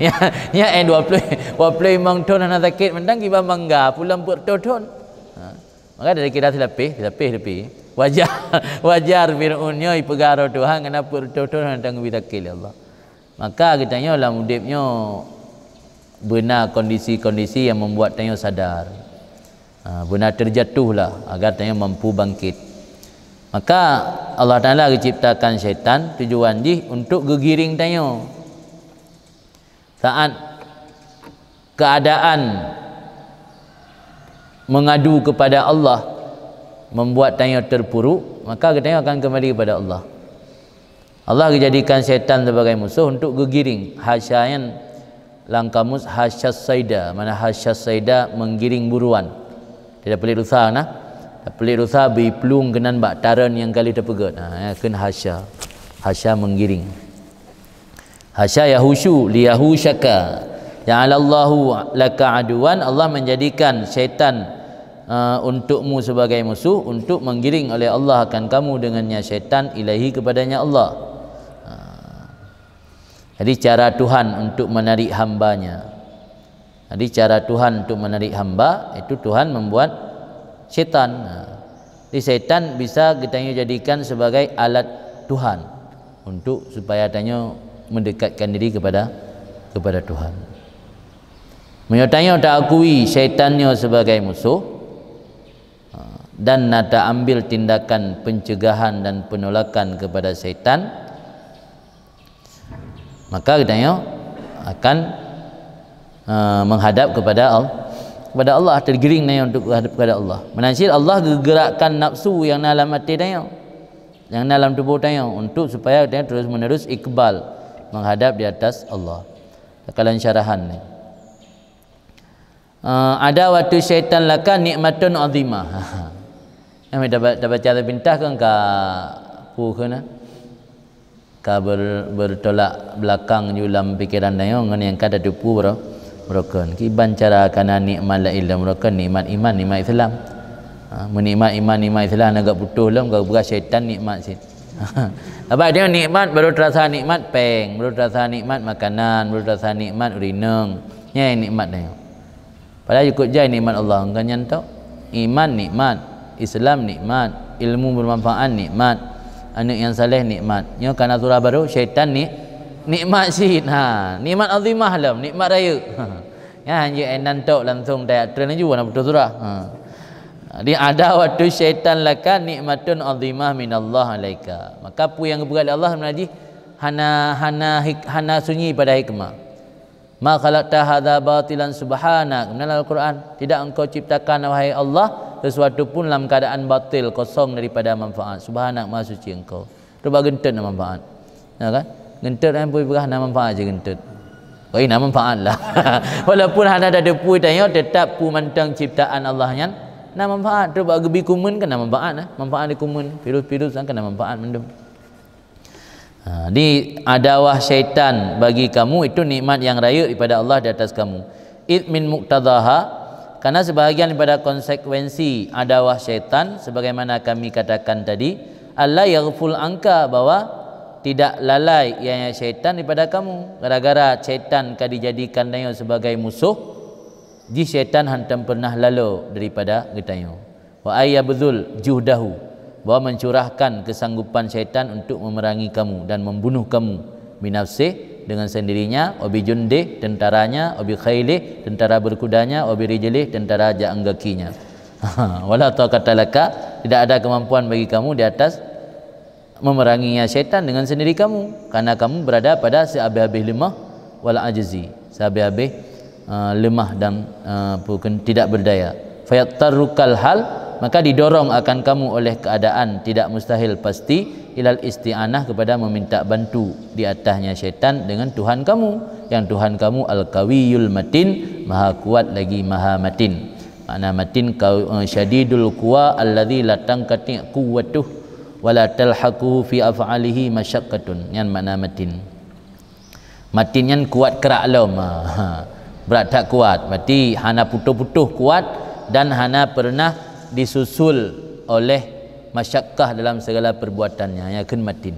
ya, ya en dua play. Dua play memang tahun hana sakit mendang kibang bangga pulang buat tahun. Ha. Maka dari kita tidak pih, tidak pih lebih. Wajar wajar firunnya ipegaro Tuhan kena buat tahun hana tanggung bidakil Allah. Maka kita nyolam udipnya benar kondisi-kondisi yang membuat tanya sadar. Bila ha, terjatuhlah agar dia mampu bangkit. Maka Allah Taala menciptakan syaitan tujuan dia untuk gegiring dia. Saat keadaan mengadu kepada Allah membuat dia terpuruk, maka dia akan kembali kepada Allah. Allah menjadikan syaitan sebagai musuh untuk gegiring. Hasyan langkamus hasyas saida. Mana hasyas saida menggiring buruan dia pelik rusak nah pelik rusak bi plung kenan bak taran yang kali dia pegat nah ya ken hasya hasya menggiring hasya yahushu li yahushaka ya allahu laka aduan Allah menjadikan syaitan Uh, untukmu sebagai musuh untuk menggiring oleh Allah akan kamu dengannya syaitan ilahi kepadanya Allah ah. jadi cara Tuhan untuk menarik hambanya jadi cara Tuhan untuk menarik hamba itu Tuhan membuat setan. Ha. Jadi setan bisa kita jadikan sebagai alat Tuhan untuk supaya tanya mendekatkan diri kepada kepada Tuhan. Menyatanya tak akui syaitannya sebagai musuh ha. dan nata ambil tindakan pencegahan dan penolakan kepada setan, maka kita akan uh, menghadap kepada Allah kepada Allah tergiring naik untuk hadap kepada Allah menansir Allah gerakkan nafsu yang dalam hati naik yang dalam tubuh naik untuk supaya dia terus menerus ikbal menghadap di atas Allah kalau syarahan ni uh, ada waktu syaitan laka nikmatun azimah Kami <laughs> dapat dapat cara pintah kan, ke ke puhuna ke ber, bertolak belakang julam pikiran dayo ngan yang kada tupu bro mereka kiban cara kana nikmat la ilah mereka nikmat iman nikmat Islam ha, menikmat iman nikmat Islam agak putus lah agak berasa syaitan nikmat sih apa dia nikmat baru terasa nikmat peng baru terasa nikmat makanan baru terasa nikmat urineng ni yang nikmat ni padahal cukup jai nikmat Allah kan nyantok iman nikmat Islam nikmat ilmu bermanfaat nikmat anak yang saleh nikmat ni kana surah baru syaitan nikmat nikmat sihat ha nikmat azimah lah nikmat raya ha <laughs> ya je enan tok langsung dia train aja nak betul surah ha di ada waktu syaitan lakan nikmatun azimah minallah alaika maka pu yang berat Allah menaji hana hana hik, hana sunyi pada hikmah ma khalaqta hadza batilan Subhana. dalam al-Quran tidak engkau ciptakan wahai Allah sesuatu pun dalam keadaan batil kosong daripada manfaat subhanak maha suci engkau terbagenten manfaat ya kan Gentut kan pun berah nama faa je gentut. Oi nama faa lah. <laughs> Walaupun hana dah ada pu tanya tetap pu mantang ciptaan Allah nyan. Nama faa tu bagi bi kumun kena kan, manfaat lah. Manfaat di kumun, virus-virus kan kena kan manfaat mendum. Ha, di adawah syaitan bagi kamu itu nikmat yang raya daripada Allah di atas kamu. Id min muqtadaha karena sebahagian daripada konsekuensi adawah syaitan sebagaimana kami katakan tadi Allah yaghful angka bahwa tidak lalai yang syaitan daripada kamu gara-gara syaitan ka dijadikan dia sebagai musuh di syaitan hantam pernah lalu daripada kita getayo wa ayyabzul juhdahu bahwa mencurahkan kesanggupan syaitan untuk memerangi kamu dan membunuh kamu binafsi dengan sendirinya obi junde tentaranya obi khaili tentara berkudanya obi rijalih tentara jaanggakinya <laughs> wala taqata tidak ada kemampuan bagi kamu di atas Memeranginya syaitan dengan sendiri kamu karena kamu berada pada seabih-abih lemah wal ajzi seabih-abih uh, lemah dan bukan uh, tidak berdaya fayattarukal hal maka didorong akan kamu oleh keadaan tidak mustahil pasti ilal isti'anah kepada meminta bantu di atasnya syaitan dengan Tuhan kamu yang Tuhan kamu al-kawiyul matin maha kuat lagi maha matin makna matin uh, syadidul kuwa alladhi latangkati kuwatuh wala talhaqu fi af'alihi masyaqqatun yan makna matin matin yan kuat kerak lom ha. ha. berat tak kuat mati hana putuh-putuh kuat dan hana pernah disusul oleh masyakkah dalam segala perbuatannya ya kan matin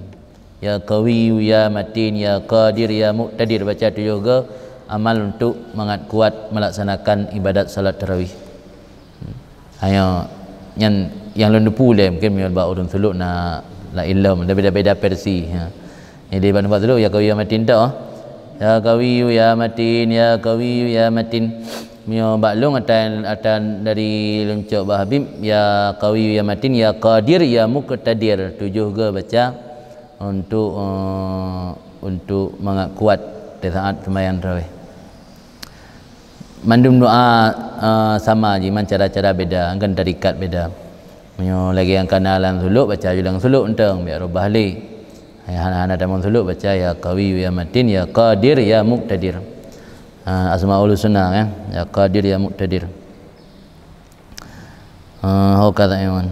ya qawi ya matin ya qadir ya muqtadir baca tu juga amal untuk mengat kuat melaksanakan ibadat salat tarawih hmm. ayo yang yang lalu pun mungkin mian ba urun seluk na la ilam da beda beda persi ha ni dia ban ba seluk ya kawi ya matin dah. ya kawi ya matin ya kawi ya matin ya ya, ya mio ba lung atan atan dari lencok ba ya kawi ya matin ya qadir ya muqtadir tujuh ge baca untuk uh, untuk mengakuat di saat sembahyang tarawih mandum doa uh, sama je man cara-cara beda angkan tarikat beda punya lagi yang kenalan suluk baca julang suluk entang biar rubah li ayahan ana tamun suluk baca ya kawi ya matin ya qadir ya muqtadir ha, asmaul husna kan ya qadir ya muqtadir ha uh, kata iman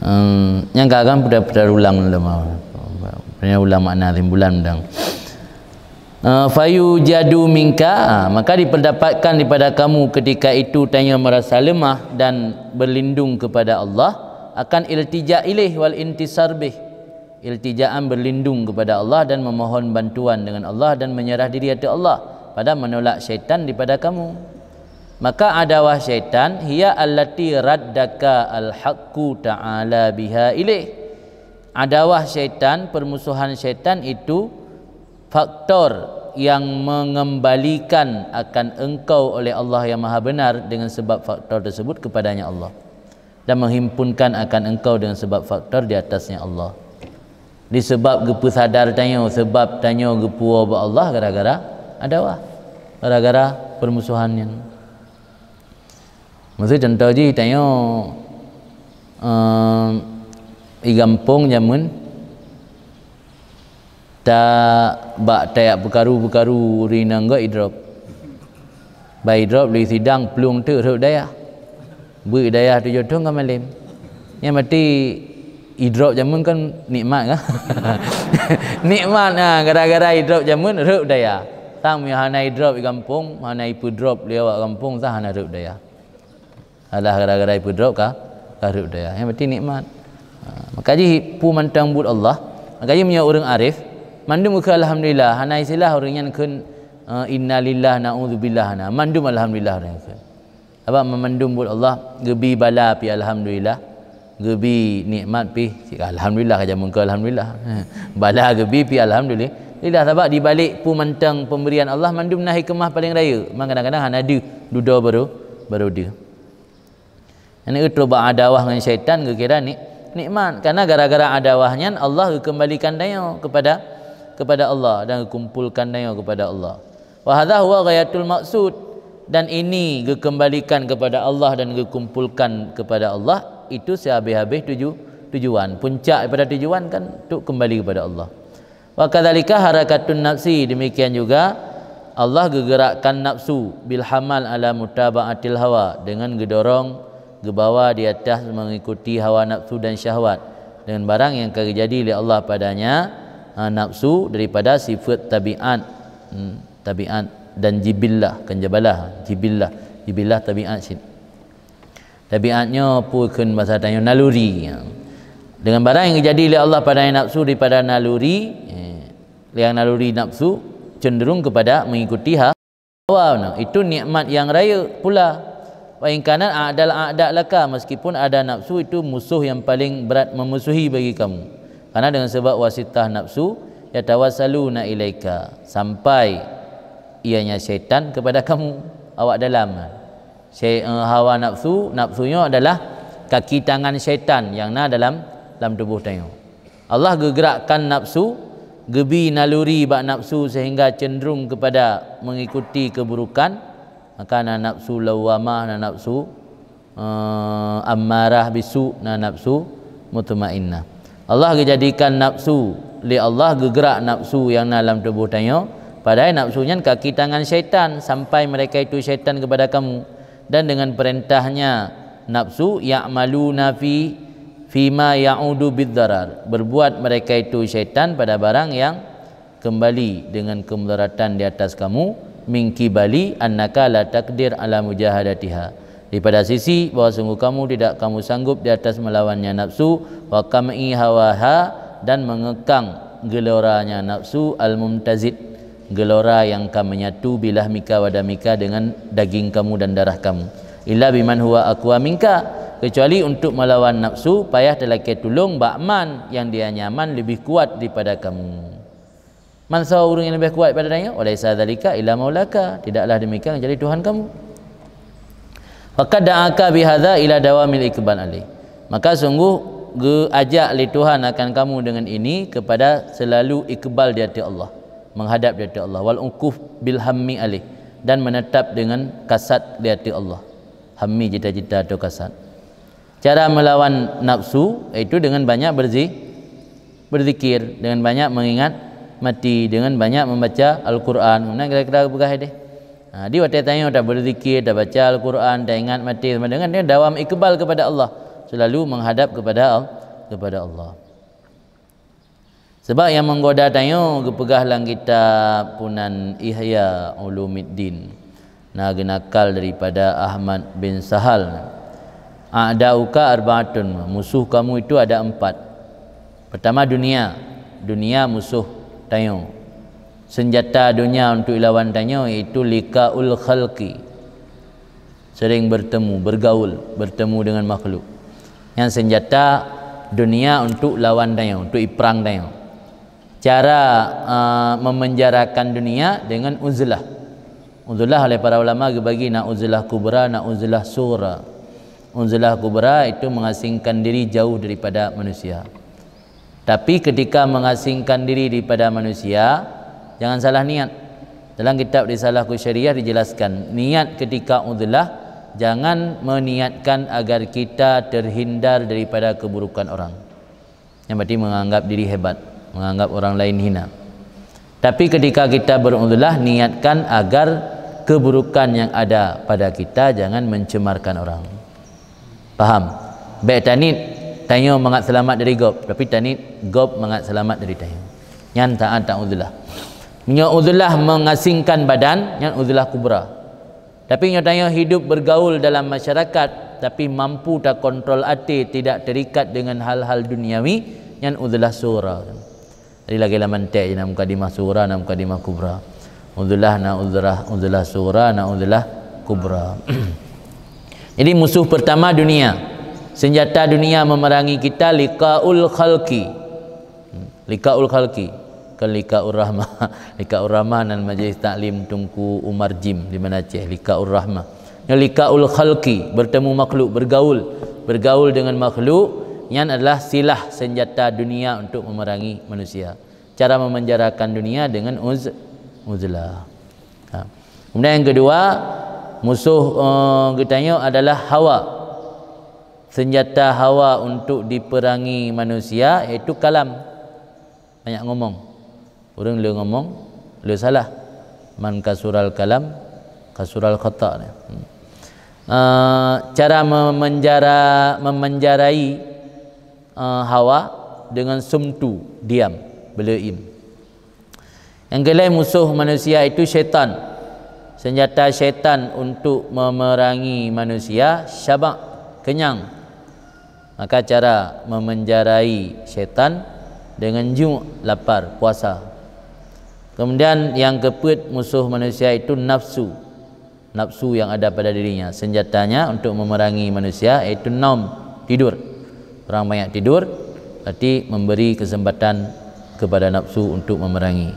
hmm, yang kagak pada pada ulang lama punya ulang makna timbulan dang Uh, fayu jadu minka ah, maka diperdapatkan daripada kamu ketika itu tanya merasa lemah dan berlindung kepada Allah akan iltija ilih wal intisar bih iltijaan berlindung kepada Allah dan memohon bantuan dengan Allah dan menyerah diri kepada Allah pada menolak syaitan daripada kamu maka adawah syaitan hiya allati raddaka alhaqqu ta'ala biha ilih adawah syaitan permusuhan syaitan itu faktor yang mengembalikan akan engkau oleh Allah yang maha benar dengan sebab faktor tersebut kepadanya Allah dan menghimpunkan akan engkau dengan sebab faktor di atasnya Allah disebab gepu sadar tanya sebab tanya gepu ba Allah gara-gara ada wah gara-gara permusuhan yang mesti contoh je tanya um, eh, igampung jamun tak bak tak perkara perkara rina ngak idrop ba idrop li sidang plung tu tu daya bui daya tu jo tong malim yang mati idrop jamun kan nikmat kan <laughs> nikmat ah gara-gara idrop jamun rup daya sang mi hanai idrop di kampung mana pu drop li awak kampung sah hanai rup daya alah gara-gara pu drop ka ka rup daya yang mati nikmat ha, Makaji pu mantang bud Allah maka punya orang arif Mandum ke alhamdulillah. Hana istilah orang yang kan uh, inna lillah na'udzubillah na. Mandum alhamdulillah orang yang kan. Apa memandum buat Allah gebi bala pi alhamdulillah. Gebi nikmat pi alhamdulillah kerja mun alhamdulillah. Eh, bala gebi pi alhamdulillah. Lillah sebab di balik pu mantang pemberian Allah mandum nahi kemah paling raya. Memang kadang-kadang hana di duda baru baru dia. Ini itu adawah dengan syaitan kira ni nikmat karena gara-gara adawahnya Allah kembalikan dia kepada kepada Allah dan kumpulkan dia kepada Allah. Wa hadha huwa ghayatul maqsud dan ini kekembalikan kepada Allah dan kumpulkan kepada Allah itu sehabis-habis tuju, tujuan. Puncak daripada tujuan kan untuk kembali kepada Allah. Wa kadzalika harakatun nafsi demikian juga Allah gegerakkan nafsu bil hamal ala mutaba'atil hawa dengan gedorong gebawa di atas mengikuti hawa nafsu dan syahwat dengan barang yang terjadi oleh Allah padanya ha, nafsu daripada sifat tabiat hmm, tabiat dan jibillah kan jabalah jibillah jibillah tabiat sin tabiatnya pun bahasa tanya naluri ya. dengan barang yang jadi oleh Allah pada nafsu daripada naluri eh, yang naluri nafsu cenderung kepada mengikuti hawa itu nikmat yang raya pula wa kanan adalah adal a'da laka meskipun ada nafsu itu musuh yang paling berat memusuhi bagi kamu Karena dengan sebab wasitah nafsu ya tawassaluna ilaika sampai ianya syaitan kepada kamu awak dalam. Syai eh, hawa nafsu, nafsunya adalah kaki tangan syaitan yang na dalam dalam tubuh tayo. Allah gegerakkan nafsu, gebi naluri bak nafsu sehingga cenderung kepada mengikuti keburukan. Maka na nafsu lawamah na nafsu uh, ammarah bisu na nafsu mutmainnah. Allah kejadikan nafsu li Allah gegerak nafsu yang dalam tubuh tanya padahal nafsunya kaki tangan syaitan sampai mereka itu syaitan kepada kamu dan dengan perintahnya nafsu ya'malu nafi fima ya'udu bidzarar berbuat mereka itu syaitan pada barang yang kembali dengan kemudaratan di atas kamu mingki bali annaka la takdir ala mujahadatiha daripada sisi bahawa sungguh kamu tidak kamu sanggup di atas melawannya nafsu wa kam'i hawaha dan mengekang geloranya nafsu al-mumtazid gelora yang kamu menyatu bilah mika wada mika dengan daging kamu dan darah kamu illa biman huwa aqwa minka kecuali untuk melawan nafsu payah telah ke tolong bakman yang dia nyaman lebih kuat daripada kamu man sawa yang lebih kuat daripada dia oleh sadalika illa maulaka tidaklah demikian jadi tuhan kamu Fakad da'aka bihadha ila dawamil ikban alih. Maka sungguh ge ajak li Tuhan akan kamu dengan ini kepada selalu ikbal di hati Allah. Menghadap di hati Allah. Wal unkuf bil hammi alih. Dan menetap dengan kasat di hati Allah. Hammi jita-jita atau kasat. Cara melawan nafsu itu dengan banyak berzi, berzikir. Dengan banyak mengingat mati. Dengan banyak membaca Al-Quran. Kemudian kira-kira berkahir deh. Ha, dia waktu tanya, dah berzikir, dah baca Al-Quran, dah ingat mati. Dengan dia dawam ikbal kepada Allah. Selalu menghadap kepada kepada Allah. Sebab yang menggoda tanya, oh, kepegah lang kita punan Ihya Ulumiddin. Nah, nakal daripada Ahmad bin Sahal. Ada uka arba'atun. Musuh kamu itu ada empat. Pertama dunia. Dunia musuh tanya senjata dunia untuk lawan tanya itu likaul khalqi sering bertemu bergaul bertemu dengan makhluk yang senjata dunia untuk lawan tanya untuk iperang tanya cara uh, memenjarakan dunia dengan uzlah uzlah oleh para ulama bagi na uzlah kubra na uzlah sura uzlah kubra itu mengasingkan diri jauh daripada manusia tapi ketika mengasingkan diri daripada manusia, jangan salah niat dalam kitab risalah syariah dijelaskan niat ketika uzlah jangan meniatkan agar kita terhindar daripada keburukan orang yang berarti menganggap diri hebat menganggap orang lain hina tapi ketika kita beruzlah niatkan agar keburukan yang ada pada kita jangan mencemarkan orang faham baik tanit tanya mengat selamat dari gob tapi tanit gob mengat selamat dari tanya yang ada tak uzlah yang uzlah mengasingkan badan, yang uzlah kubra. Tapi yang tanya hidup bergaul dalam masyarakat tapi mampu tak kontrol hati, tidak terikat dengan hal-hal duniawi, yang uzlah surah. Jadi lagi lah mantek je nak mukadimah surah, nak mukadimah kubra. Uzlah na uzlah, uzlah surah, na uzlah kubra. <clears throat> Jadi musuh pertama dunia. Senjata dunia memerangi kita liqaul khalqi. Hmm, liqaul khalki ke Lika Urrahma <laughs> Lika Urrahma dan Majlis Taklim Tungku Umar Jim di mana Aceh Lika Urrahma Lika Ul Khalki bertemu makhluk bergaul bergaul dengan makhluk yang adalah silah senjata dunia untuk memerangi manusia cara memenjarakan dunia dengan uz uzlah ha. kemudian yang kedua musuh uh, kita tengok adalah hawa senjata hawa untuk diperangi manusia iaitu kalam banyak ngomong Orang leh ngomong leh salah. Man kasural kalam kasural khata ni. Uh, cara memenjara memenjarai uh, hawa dengan sumtu diam im. yang gelai musuh manusia itu syaitan senjata syaitan untuk memerangi manusia syabak kenyang maka cara memenjarai syaitan dengan jumuk lapar puasa Kemudian yang keput musuh manusia itu nafsu. Nafsu yang ada pada dirinya. Senjatanya untuk memerangi manusia itu naum, tidur. Orang banyak tidur, berarti memberi kesempatan kepada nafsu untuk memerangi.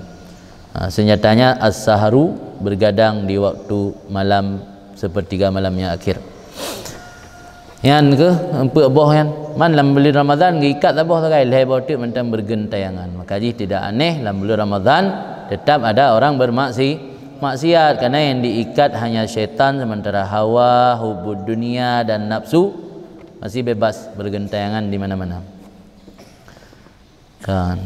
Ha, senjatanya as-saharu, bergadang di waktu malam sepertiga malamnya akhir yang ke empat boh yang man dalam bulan Ramadan ikat abah tu kan lebih botik macam bergentayangan maka jadi tidak aneh dalam bulan Ramadan tetap ada orang bermaksi maksiat kerana yang diikat hanya syaitan sementara hawa hubud dunia dan nafsu masih bebas bergentayangan di mana-mana kan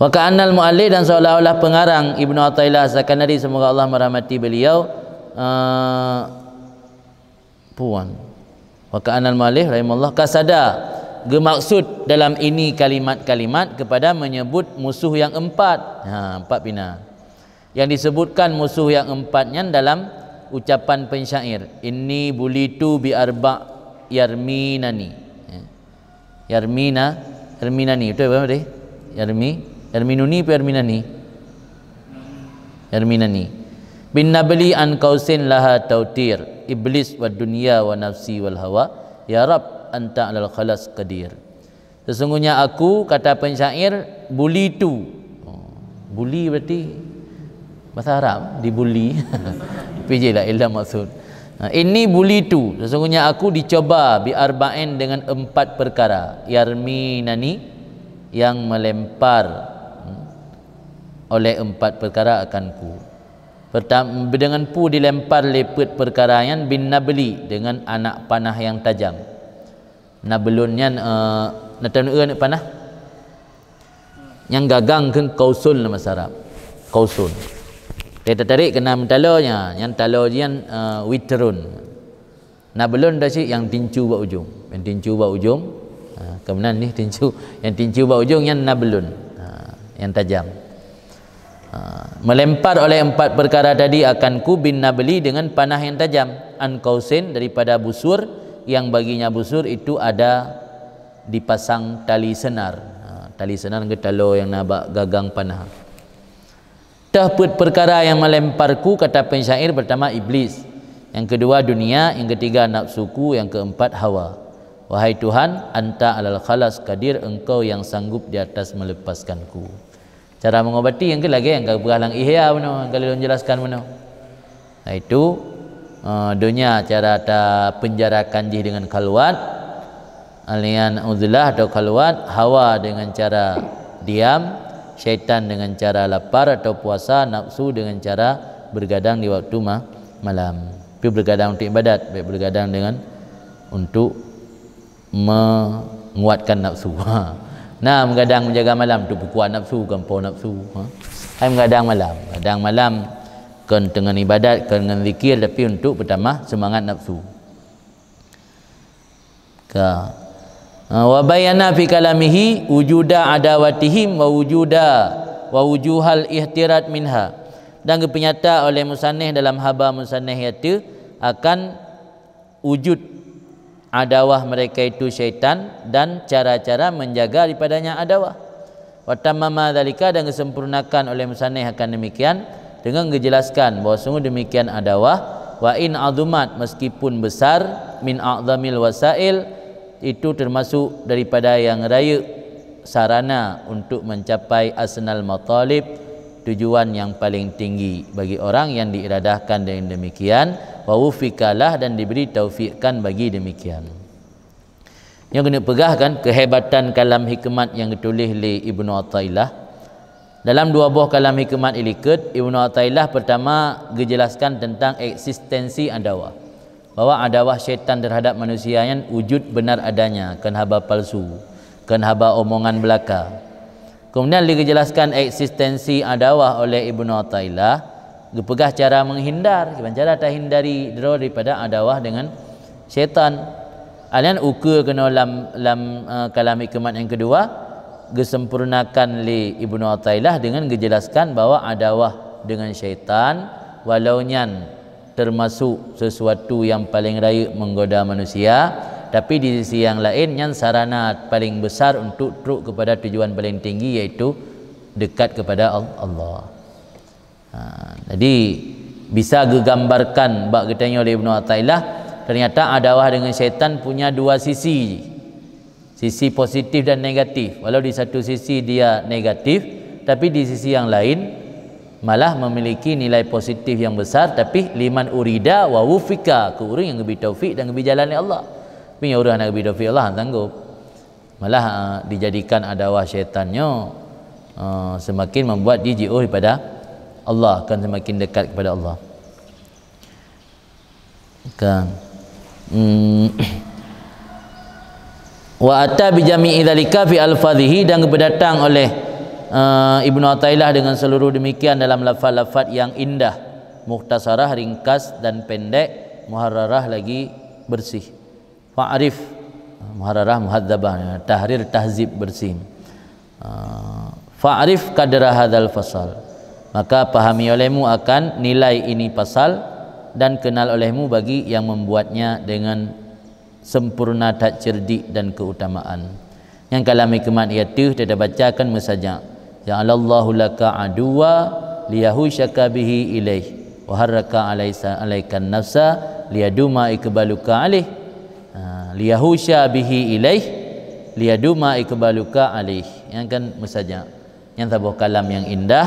wa ka'anna al dan seolah-olah pengarang Ibnu Athaillah zakanari semoga Allah merahmati beliau uh, puan Maka Anan Malih rahimahullah kasada Gemaksud dalam ini kalimat-kalimat kepada menyebut musuh yang empat ha, Empat pina Yang disebutkan musuh yang empatnya dalam ucapan pensyair Ini bulitu biarba arba' yarminani ya. Yarmina Yarminani Betul apa tadi? Yarmi Yarminuni pi yarminani Yarminani, yarminani bin nabli an qausin laha tautir iblis wa dunia wa nafsi wal hawa ya rab anta al khalas qadir sesungguhnya aku kata pensyair buli tu oh, buli berarti bahasa arab dibuli <laughs> pijilah illa maksud Nah, ini buli tu sesungguhnya aku dicoba bi arba'in dengan empat perkara yarmi nani yang melempar hmm, oleh empat perkara akanku Pertama, dengan pu dilempar leput perkarayan bin Nabli dengan anak panah yang tajam. Nabelunnya uh, eh, natan ue anak panah. Yang gagang ke kan kausul nama sarap. Kausul. Dia tertarik kena mentalanya. Yang talojian uh, eh, witerun. Nabelun dah si yang tincu buat ujung. Yang tincu buat ujung. Uh, kemudian ni tincu. Yang tincu buat ujung yang nabelun. Uh, Yang tajam melempar oleh empat perkara tadi akan ku bin nabli dengan panah yang tajam ankausin daripada busur yang baginya busur itu ada dipasang tali senar ha, tali senar ke talo yang nabak gagang panah tahput perkara yang melemparku kata pensyair pertama iblis yang kedua dunia yang ketiga anak suku, yang keempat hawa wahai Tuhan anta alal khalas kadir engkau yang sanggup di atas melepaskanku cara mengobati yang ke lagi yang eh? kau berhalang ihya mana kalau dia jelaskan mana nah itu uh, dunia cara ada penjarakan diri dengan kalwat alian uzlah atau kalwat hawa dengan cara diam syaitan dengan cara lapar atau puasa nafsu dengan cara bergadang di waktu ma malam tapi bergadang untuk ibadat baik bergadang dengan untuk menguatkan nafsu <laughs> ha. Nah, mengadang menjaga malam tu pukuan nafsu kan nafsu. Ha. Hai mengadang malam. Mengadang malam kan dengan ibadat, kan dengan zikir tapi untuk pertama semangat nafsu. Ka ha, wa bayana fi kalamihi wujuda adawatihim wa wujuda wa wujuhal ihtirat minha dan kepenyata oleh musannih dalam haba musannih yata akan wujud adawah mereka itu syaitan dan cara-cara menjaga daripadanya adawah. Watamama dalika dan kesempurnakan oleh musanneh akan demikian dengan menjelaskan bahawa sungguh demikian adawah wa in azumat meskipun besar min azamil wasail itu termasuk daripada yang raya sarana untuk mencapai asnal matalib tujuan yang paling tinggi bagi orang yang diiradahkan dengan demikian wawufikalah dan diberi taufikkan bagi demikian yang kena pegahkan kehebatan kalam hikmat yang ditulis oleh Ibn Atta'illah dalam dua buah kalam hikmat ilikut Ibn Atta'illah pertama menjelaskan tentang eksistensi adawah bahawa adawah syaitan terhadap manusia yang wujud benar adanya kenhaba palsu kenhaba omongan belaka. Kemudian dijelaskan eksistensi adawah oleh Ibnu Athaillah, gepegah cara menghindar, gimana cara terhindari daripada adawah dengan syaitan. Alian uku kena dalam dalam uh, kalam hikmat yang kedua, gesempurnakan li Ibnu Athaillah dengan dijelaskan bahawa adawah dengan syaitan walaunya termasuk sesuatu yang paling rayu menggoda manusia, tapi di sisi yang lain yang sarana paling besar untuk truk kepada tujuan paling tinggi yaitu dekat kepada Allah. Ha, jadi bisa digambarkan bab ketanya oleh Ibnu Athaillah ternyata adawah dengan syaitan punya dua sisi. Sisi positif dan negatif. Walau di satu sisi dia negatif tapi di sisi yang lain malah memiliki nilai positif yang besar tapi liman urida wa wufika keurung yang lebih taufik dan lebih jalan oleh Allah. Tapi orang Nabi Dhafi Allah tanggup, Malah uh, dijadikan adawah syaitannya uh, semakin membuat dia jauh daripada Allah akan semakin dekat kepada Allah. Kan. Hmm. <clears throat> Wa atta bi jami'i dhalika fi al-fadhihi dan berdatang oleh uh, ah, Ibnu Athaillah dengan seluruh demikian dalam lafaz lafad yang indah, mukhtasarah ringkas dan pendek, muharrarah lagi bersih. Fa'arif Muhararah Muhadzabah Tahrir Tahzib bersih ah, Fa'arif Kadera Hadal Fasal Maka pahami olehmu akan nilai ini pasal Dan kenal olehmu bagi yang membuatnya dengan Sempurna tak cerdik dan keutamaan Yang kalau mikmat ia tu Dia dah bacakan masanya Ya Allahu laka aduwa liyahu syakabihi ilaih wa harraka alaika nafsa liyaduma ikbaluka alih liyahusha bihi ilaih liyaduma ikbaluka alih. yang kan mesaja yang sebuah kalam yang indah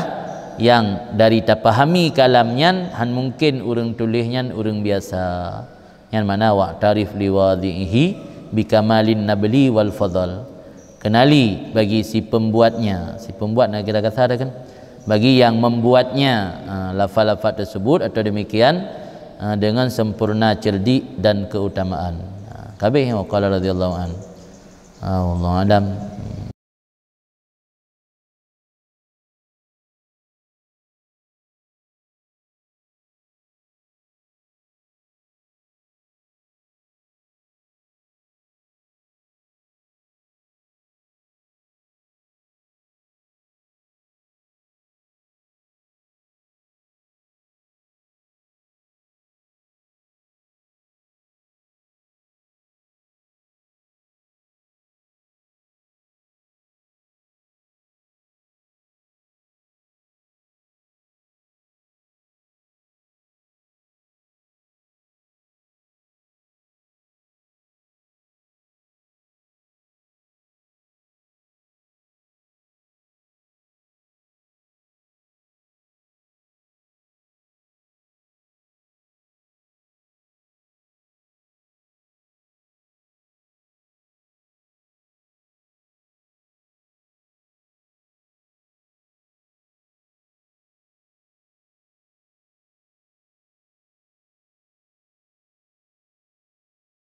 yang dari tak pahami kalamnya han mungkin urang tulihnya urang biasa yang mana wa tarif liwadhihi bikamalin nabli wal fadal. kenali bagi si pembuatnya si pembuat nak kita kata ada kan bagi yang membuatnya ha, lafal-lafal tersebut atau demikian ha, dengan sempurna cerdik dan keutamaan أصحابهم وقال رضي الله عنه آه، والله أعلم